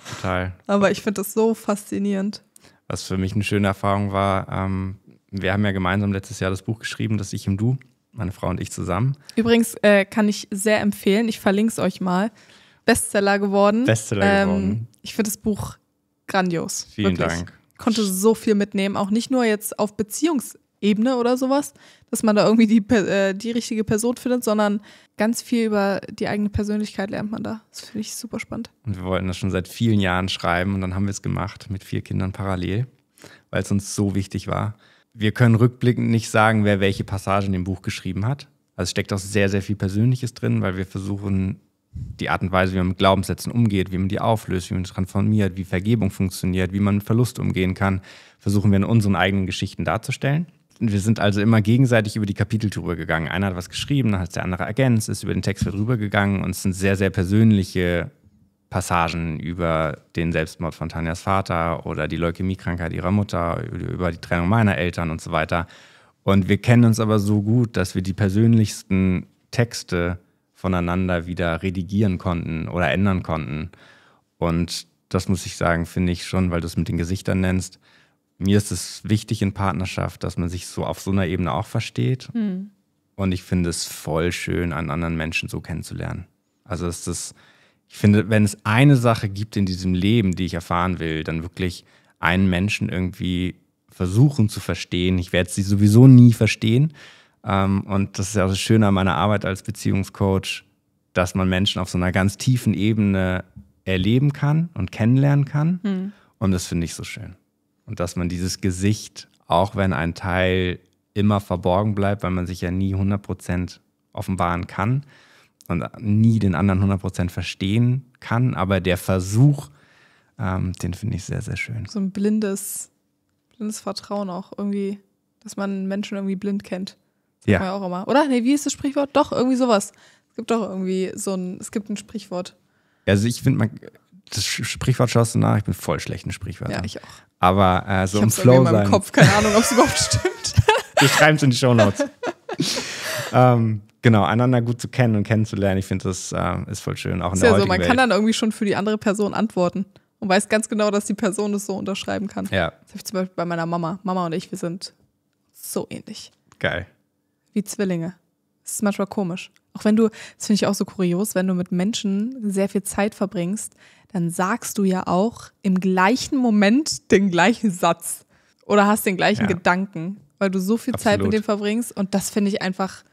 Total. Aber ich finde das so faszinierend. Was für mich eine schöne Erfahrung war, ähm, wir haben ja gemeinsam letztes Jahr das Buch geschrieben, das Ich im Du, meine Frau und ich zusammen. Übrigens äh, kann ich sehr empfehlen, ich verlinke es euch mal. Bestseller geworden. Bestseller ähm, geworden. Ich finde das Buch grandios. Vielen wirklich. Dank. Konnte so viel mitnehmen, auch nicht nur jetzt auf Beziehungs- Ebene oder sowas, dass man da irgendwie die, äh, die richtige Person findet, sondern ganz viel über die eigene Persönlichkeit lernt man da. Das finde ich super spannend. Und wir wollten das schon seit vielen Jahren schreiben und dann haben wir es gemacht mit vier Kindern parallel, weil es uns so wichtig war. Wir können rückblickend nicht sagen, wer welche Passage in dem Buch geschrieben hat. Also steckt auch sehr, sehr viel Persönliches drin, weil wir versuchen, die Art und Weise, wie man mit Glaubenssätzen umgeht, wie man die auflöst, wie man transformiert, wie Vergebung funktioniert, wie man mit Verlust umgehen kann, versuchen wir in unseren eigenen Geschichten darzustellen wir sind also immer gegenseitig über die Kapitel drüber gegangen. Einer hat was geschrieben, dann hat der andere ergänzt, ist über den Text drüber gegangen und es sind sehr, sehr persönliche Passagen über den Selbstmord von Tanjas Vater oder die Leukämiekrankheit ihrer Mutter, über die Trennung meiner Eltern und so weiter. Und wir kennen uns aber so gut, dass wir die persönlichsten Texte voneinander wieder redigieren konnten oder ändern konnten. Und das muss ich sagen, finde ich schon, weil du es mit den Gesichtern nennst, mir ist es wichtig in Partnerschaft, dass man sich so auf so einer Ebene auch versteht. Mhm. Und ich finde es voll schön, einen anderen Menschen so kennenzulernen. Also ist das, ich finde, wenn es eine Sache gibt in diesem Leben, die ich erfahren will, dann wirklich einen Menschen irgendwie versuchen zu verstehen. Ich werde sie sowieso nie verstehen. Ähm, und das ist ja das Schöne an meiner Arbeit als Beziehungscoach, dass man Menschen auf so einer ganz tiefen Ebene erleben kann und kennenlernen kann. Mhm. Und das finde ich so schön. Und dass man dieses Gesicht, auch wenn ein Teil immer verborgen bleibt, weil man sich ja nie 100% offenbaren kann und nie den anderen 100% verstehen kann, aber der Versuch, ähm, den finde ich sehr, sehr schön. So ein blindes, blindes Vertrauen auch irgendwie, dass man Menschen irgendwie blind kennt. Das ja. Man auch immer. Oder? Nee, wie ist das Sprichwort? Doch, irgendwie sowas. Es gibt doch irgendwie so ein, es gibt ein Sprichwort. Also ich finde, man, das Sprichwort schaust du nach, ich bin voll schlecht in Sprichwörtern. Ja, ich auch. Aber äh, so ich im Flow sein. Ich in meinem Kopf, keine Ahnung, ob es überhaupt stimmt. Wir schreiben es in die Show Notes. ähm, genau, einander gut zu kennen und kennenzulernen, ich finde, das äh, ist voll schön. Auch in ist der ja so, man Welt. kann dann irgendwie schon für die andere Person antworten und weiß ganz genau, dass die Person es so unterschreiben kann. Ja. Das habe ich zum Beispiel bei meiner Mama. Mama und ich, wir sind so ähnlich. Geil. Wie Zwillinge. Das ist manchmal komisch. Auch wenn du, das finde ich auch so kurios, wenn du mit Menschen sehr viel Zeit verbringst, dann sagst du ja auch im gleichen Moment den gleichen Satz oder hast den gleichen ja. Gedanken, weil du so viel Absolut. Zeit mit dem verbringst. Und das finde ich einfach,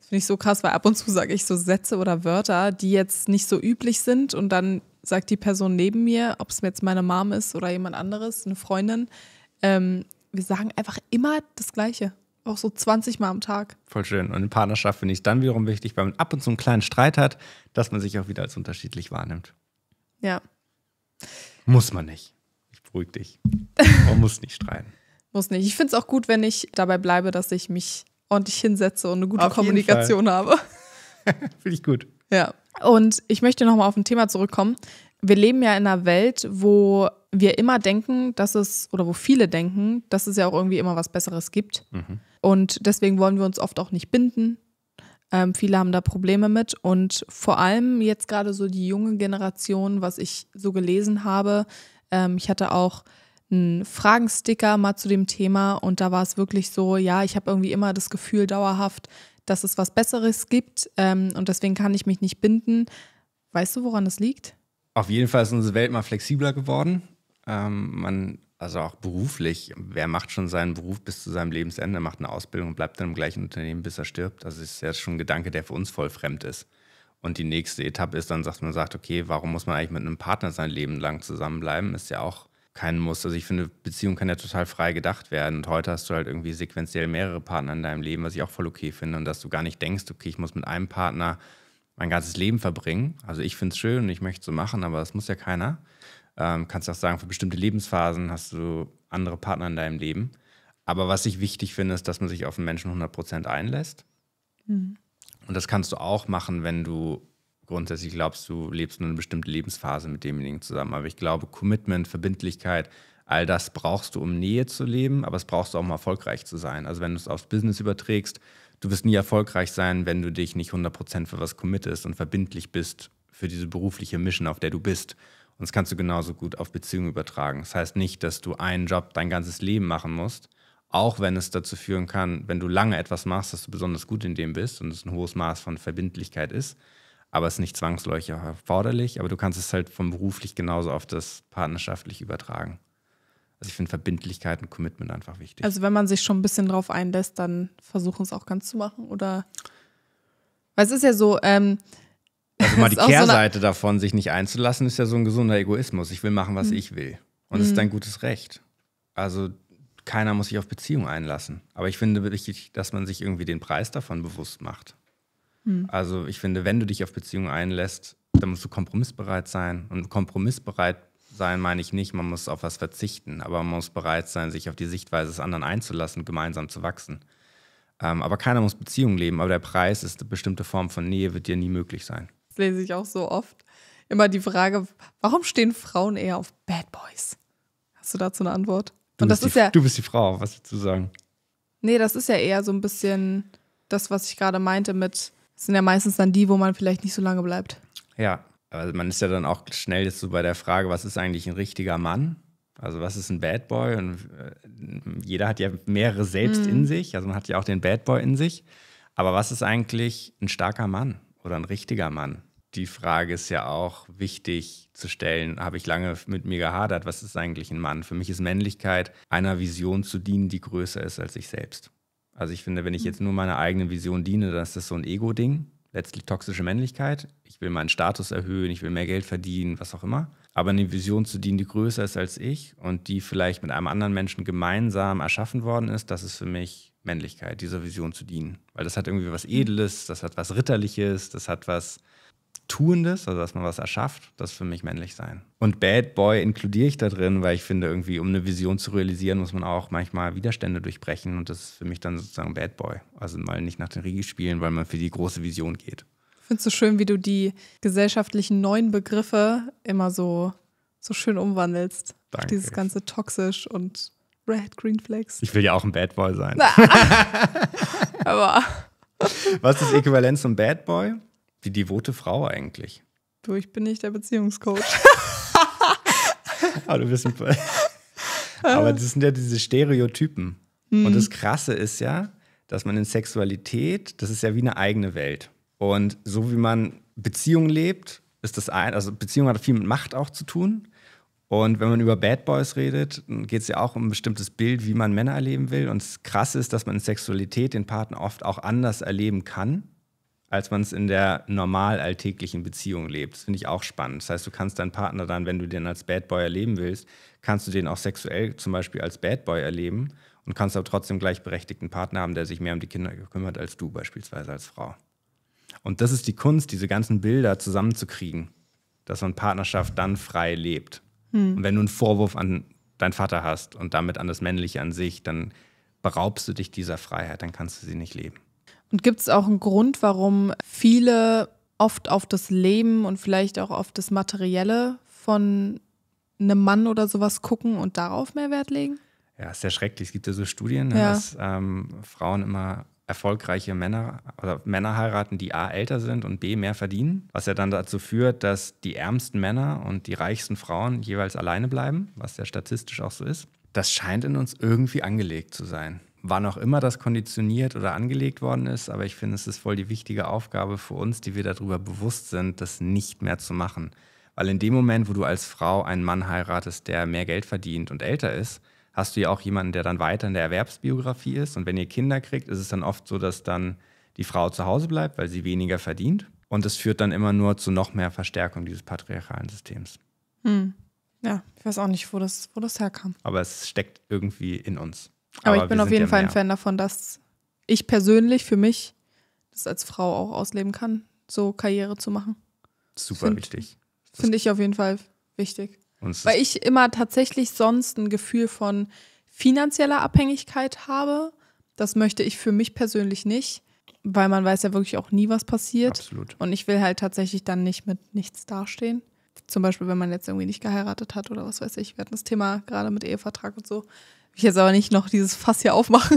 finde ich so krass, weil ab und zu sage ich so Sätze oder Wörter, die jetzt nicht so üblich sind und dann sagt die Person neben mir, ob es jetzt meine Mom ist oder jemand anderes, eine Freundin, ähm, wir sagen einfach immer das Gleiche. Auch so 20 Mal am Tag. Voll schön. Und in Partnerschaft finde ich dann wiederum wichtig, weil man ab und zu einen kleinen Streit hat, dass man sich auch wieder als unterschiedlich wahrnimmt. Ja. Muss man nicht. Ich beruhige dich. Man muss nicht streiten. Muss nicht. Ich finde es auch gut, wenn ich dabei bleibe, dass ich mich ordentlich hinsetze und eine gute auf Kommunikation habe. finde ich gut. Ja. Und ich möchte nochmal auf ein Thema zurückkommen. Wir leben ja in einer Welt, wo wir immer denken, dass es, oder wo viele denken, dass es ja auch irgendwie immer was Besseres gibt. Mhm. Und deswegen wollen wir uns oft auch nicht binden. Ähm, viele haben da Probleme mit und vor allem jetzt gerade so die junge Generation, was ich so gelesen habe. Ähm, ich hatte auch einen Fragensticker mal zu dem Thema und da war es wirklich so, ja, ich habe irgendwie immer das Gefühl dauerhaft, dass es was Besseres gibt ähm, und deswegen kann ich mich nicht binden. Weißt du, woran das liegt? Auf jeden Fall ist unsere Welt mal flexibler geworden. Ähm, man also auch beruflich, wer macht schon seinen Beruf bis zu seinem Lebensende, macht eine Ausbildung und bleibt dann im gleichen Unternehmen, bis er stirbt? Also ist ja schon ein Gedanke, der für uns voll fremd ist. Und die nächste Etappe ist dann, dass man sagt, okay, warum muss man eigentlich mit einem Partner sein Leben lang zusammenbleiben? Ist ja auch kein Muss. Also ich finde, Beziehung kann ja total frei gedacht werden. Und heute hast du halt irgendwie sequenziell mehrere Partner in deinem Leben, was ich auch voll okay finde. Und dass du gar nicht denkst, okay, ich muss mit einem Partner mein ganzes Leben verbringen. Also ich finde es schön und ich möchte es so machen, aber das muss ja keiner. Ähm, kannst auch sagen, für bestimmte Lebensphasen hast du andere Partner in deinem Leben. Aber was ich wichtig finde, ist, dass man sich auf den Menschen 100% einlässt. Mhm. Und das kannst du auch machen, wenn du grundsätzlich glaubst, du lebst nur eine bestimmte Lebensphase mit demjenigen zusammen. Aber ich glaube, Commitment, Verbindlichkeit, all das brauchst du, um Nähe zu leben, aber es brauchst du auch, um erfolgreich zu sein. Also wenn du es aufs Business überträgst, du wirst nie erfolgreich sein, wenn du dich nicht 100% für was committest und verbindlich bist für diese berufliche Mission, auf der du bist. Und das kannst du genauso gut auf Beziehungen übertragen. Das heißt nicht, dass du einen Job dein ganzes Leben machen musst, auch wenn es dazu führen kann, wenn du lange etwas machst, dass du besonders gut in dem bist und es ein hohes Maß von Verbindlichkeit ist, aber es ist nicht zwangsläufig erforderlich, aber du kannst es halt vom beruflich genauso auf das partnerschaftlich übertragen. Also ich finde Verbindlichkeit und Commitment einfach wichtig. Also wenn man sich schon ein bisschen drauf einlässt, dann versuchen es auch ganz zu machen oder weil es ist ja so, ähm, also mal die Kehrseite so davon, sich nicht einzulassen, ist ja so ein gesunder Egoismus. Ich will machen, was mhm. ich will. Und es mhm. ist hm. ein gutes Recht. Also keiner muss sich auf Beziehung einlassen. Aber ich finde wichtig, dass man sich irgendwie den Preis davon bewusst macht. Mhm. Also ich finde, wenn du dich auf Beziehung einlässt, dann musst du kompromissbereit sein. Und kompromissbereit sein meine ich nicht, man muss auf was verzichten, aber man muss bereit sein, sich auf die Sichtweise des anderen einzulassen gemeinsam zu wachsen. Ähm, aber keiner muss Beziehungen leben, aber der Preis ist eine bestimmte Form von Nähe, wird dir nie möglich sein lese ich auch so oft. Immer die Frage, warum stehen Frauen eher auf Bad Boys? Hast du dazu eine Antwort? Du Und das die, ist ja. Du bist die Frau, was willst du sagen? Nee, das ist ja eher so ein bisschen das, was ich gerade meinte mit, sind ja meistens dann die, wo man vielleicht nicht so lange bleibt. Ja, aber also man ist ja dann auch schnell jetzt so bei der Frage, was ist eigentlich ein richtiger Mann? Also was ist ein Bad Boy? Und äh, jeder hat ja mehrere selbst mm. in sich. Also man hat ja auch den Bad Boy in sich. Aber was ist eigentlich ein starker Mann oder ein richtiger Mann? die Frage ist ja auch wichtig zu stellen, habe ich lange mit mir gehadert, was ist eigentlich ein Mann? Für mich ist Männlichkeit, einer Vision zu dienen, die größer ist als ich selbst. Also ich finde, wenn ich mhm. jetzt nur meiner eigenen Vision diene, dann ist das so ein Ego-Ding, letztlich toxische Männlichkeit. Ich will meinen Status erhöhen, ich will mehr Geld verdienen, was auch immer. Aber eine Vision zu dienen, die größer ist als ich und die vielleicht mit einem anderen Menschen gemeinsam erschaffen worden ist, das ist für mich Männlichkeit, dieser Vision zu dienen. Weil das hat irgendwie was mhm. Edles, das hat was Ritterliches, das hat was Tuendes, also dass man was erschafft, das ist für mich männlich sein. Und Bad Boy inkludiere ich da drin, weil ich finde, irgendwie, um eine Vision zu realisieren, muss man auch manchmal Widerstände durchbrechen. Und das ist für mich dann sozusagen Bad Boy. Also mal nicht nach den Riegel spielen, weil man für die große Vision geht. Findest du schön, wie du die gesellschaftlichen neuen Begriffe immer so, so schön umwandelst? Danke. Dieses ganze toxisch und Red, Green Flags. Ich will ja auch ein Bad Boy sein. aber. Was ist Äquivalenz zum Bad Boy? Die devote Frau eigentlich. Du, ich bin nicht der Beziehungscoach. Aber du bist ein Aber das sind ja diese Stereotypen. Mhm. Und das Krasse ist ja, dass man in Sexualität, das ist ja wie eine eigene Welt. Und so wie man Beziehungen lebt, ist das ein, also Beziehung hat viel mit Macht auch zu tun. Und wenn man über Bad Boys redet, geht es ja auch um ein bestimmtes Bild, wie man Männer erleben will. Und das Krasse ist, dass man in Sexualität den Partner oft auch anders erleben kann als man es in der normal alltäglichen Beziehung lebt. Das finde ich auch spannend. Das heißt, du kannst deinen Partner dann, wenn du den als Bad Boy erleben willst, kannst du den auch sexuell zum Beispiel als Bad Boy erleben und kannst aber trotzdem gleichberechtigten Partner haben, der sich mehr um die Kinder gekümmert als du beispielsweise als Frau. Und das ist die Kunst, diese ganzen Bilder zusammenzukriegen, dass man Partnerschaft dann frei lebt. Hm. Und wenn du einen Vorwurf an deinen Vater hast und damit an das Männliche an sich, dann beraubst du dich dieser Freiheit, dann kannst du sie nicht leben. Und gibt es auch einen Grund, warum viele oft auf das Leben und vielleicht auch auf das Materielle von einem Mann oder sowas gucken und darauf mehr Wert legen? Ja, ist ja schrecklich. Es gibt ja so Studien, ne, ja. dass ähm, Frauen immer erfolgreiche Männer oder Männer heiraten, die A älter sind und B mehr verdienen, was ja dann dazu führt, dass die ärmsten Männer und die reichsten Frauen jeweils alleine bleiben, was ja statistisch auch so ist. Das scheint in uns irgendwie angelegt zu sein wann auch immer das konditioniert oder angelegt worden ist. Aber ich finde, es ist voll die wichtige Aufgabe für uns, die wir darüber bewusst sind, das nicht mehr zu machen. Weil in dem Moment, wo du als Frau einen Mann heiratest, der mehr Geld verdient und älter ist, hast du ja auch jemanden, der dann weiter in der Erwerbsbiografie ist. Und wenn ihr Kinder kriegt, ist es dann oft so, dass dann die Frau zu Hause bleibt, weil sie weniger verdient. Und es führt dann immer nur zu noch mehr Verstärkung dieses patriarchalen Systems. Hm. Ja, ich weiß auch nicht, wo das, wo das herkam. Aber es steckt irgendwie in uns. Aber, ich bin auf jeden Fall ein Fan davon, dass ich persönlich für mich das als Frau auch ausleben kann, so Karriere zu machen. Super find, wichtig. Finde ich auf jeden Fall wichtig. Weil ich immer tatsächlich sonst ein Gefühl von finanzieller Abhängigkeit habe. Das möchte ich für mich persönlich nicht, weil man weiß ja wirklich auch nie, was passiert. Absolut. Und ich will halt tatsächlich dann nicht mit nichts dastehen. Zum Beispiel, wenn man jetzt irgendwie nicht geheiratet hat oder was weiß ich. Wir hatten das Thema gerade mit Ehevertrag und so ich jetzt aber nicht noch dieses Fass hier aufmachen.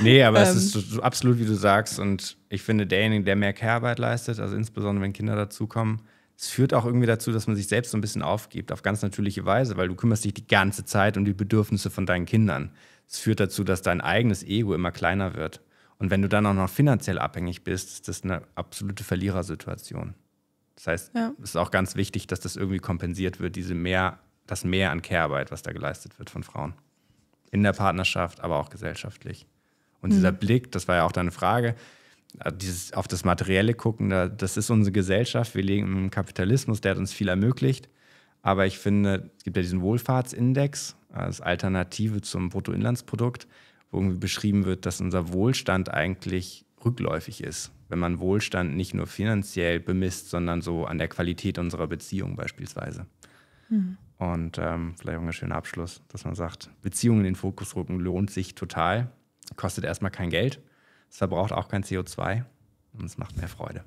Nee, aber ähm. es ist so, absolut, wie du sagst. Und ich finde, derjenige, der mehr Care-Arbeit leistet, also insbesondere wenn Kinder dazukommen, es führt auch irgendwie dazu, dass man sich selbst so ein bisschen aufgibt, auf ganz natürliche Weise, weil du kümmerst dich die ganze Zeit um die Bedürfnisse von deinen Kindern. Es führt dazu, dass dein eigenes Ego immer kleiner wird. Und wenn du dann auch noch finanziell abhängig bist, ist das eine absolute Verlierersituation. Das heißt, ja. es ist auch ganz wichtig, dass das irgendwie kompensiert wird, diese mehr, das Mehr an Care-Arbeit, was da geleistet wird von Frauen in der Partnerschaft, aber auch gesellschaftlich. Und mhm. dieser Blick, das war ja auch deine Frage, äh, dieses auf das Materielle gucken, das ist unsere Gesellschaft. Wir leben im Kapitalismus, der hat uns viel ermöglicht. Aber ich finde, es gibt ja diesen Wohlfahrtsindex äh, als Alternative zum Bruttoinlandsprodukt, wo irgendwie beschrieben wird, dass unser Wohlstand eigentlich rückläufig ist, wenn man Wohlstand nicht nur finanziell bemisst, sondern so an der Qualität unserer Beziehung beispielsweise. Mhm. Und ähm, vielleicht auch ein schöner Abschluss, dass man sagt, Beziehungen in den Fokus rücken lohnt sich total, kostet erstmal kein Geld, es verbraucht auch kein CO2 und es macht mehr Freude.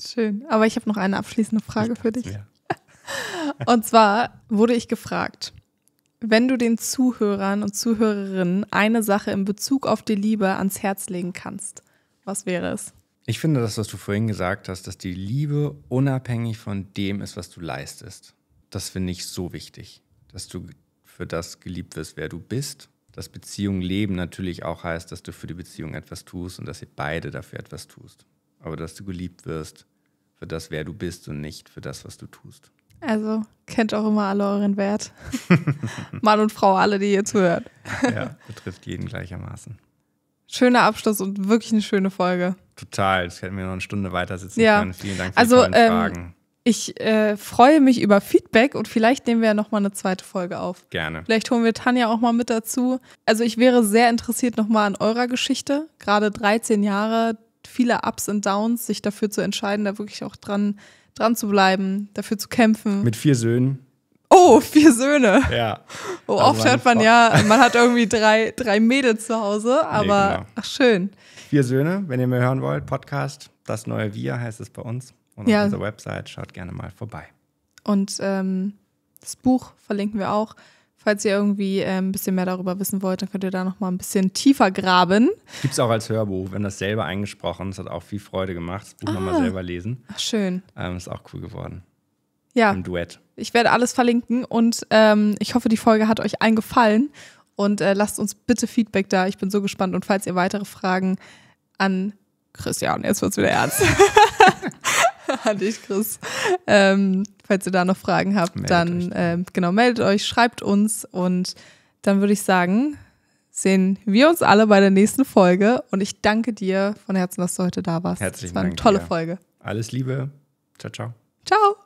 Schön. Aber ich habe noch eine abschließende Frage für dich. Und zwar wurde ich gefragt, wenn du den Zuhörern und Zuhörerinnen eine Sache in Bezug auf die Liebe ans Herz legen kannst, was wäre es? Ich finde das, was du vorhin gesagt hast, dass die Liebe unabhängig von dem ist, was du leistest das finde ich so wichtig, dass du für das geliebt wirst, wer du bist. Dass Beziehung leben natürlich auch heißt, dass du für die Beziehung etwas tust und dass ihr beide dafür etwas tust. Aber dass du geliebt wirst für das, wer du bist und nicht für das, was du tust. Also kennt auch immer alle euren Wert. Mann und Frau, alle, die hier zuhören. ja, betrifft jeden gleichermaßen. Schöner Abschluss und wirklich eine schöne Folge. Total, das hätten wir noch eine Stunde weitersitzen ja. können. Vielen Dank für die also, die ähm, Fragen. Ich äh, freue mich über Feedback und vielleicht nehmen wir ja nochmal eine zweite Folge auf. Gerne. Vielleicht holen wir Tanja auch mal mit dazu. Also ich wäre sehr interessiert nochmal an eurer Geschichte. Gerade 13 Jahre, viele Ups und Downs, sich dafür zu entscheiden, da wirklich auch dran, dran zu bleiben, dafür zu kämpfen. Mit vier Söhnen. Oh, vier Söhne. Ja. Oh, also oft hört man ja, man hat irgendwie drei, drei Mädels zu Hause, aber nee, genau. ach schön. Vier Söhne, wenn ihr mehr hören wollt, Podcast, das neue Wir heißt es bei uns. Und ja. auf unserer Website schaut gerne mal vorbei. Und ähm, das Buch verlinken wir auch. Falls ihr irgendwie äh, ein bisschen mehr darüber wissen wollt, dann könnt ihr da noch mal ein bisschen tiefer graben. Gibt es auch als Hörbuch, Wir haben das selber eingesprochen. Das hat auch viel Freude gemacht. Das Buch ah. nochmal selber lesen. Ach, schön. Ähm, ist auch cool geworden. Ja. Im Duett. Ich werde alles verlinken und ähm, ich hoffe, die Folge hat euch allen gefallen. Und äh, lasst uns bitte Feedback da. Ich bin so gespannt. Und falls ihr weitere Fragen an Christian, jetzt wird es wieder ernst. an dich, Chris. Ähm, falls ihr da noch Fragen habt, meldet dann äh, genau, meldet euch, schreibt uns und dann würde ich sagen, sehen wir uns alle bei der nächsten Folge und ich danke dir von Herzen, dass du heute da warst. Herzlichen Dank. Es war eine Dank tolle dir. Folge. Alles Liebe. Ciao, ciao. Ciao.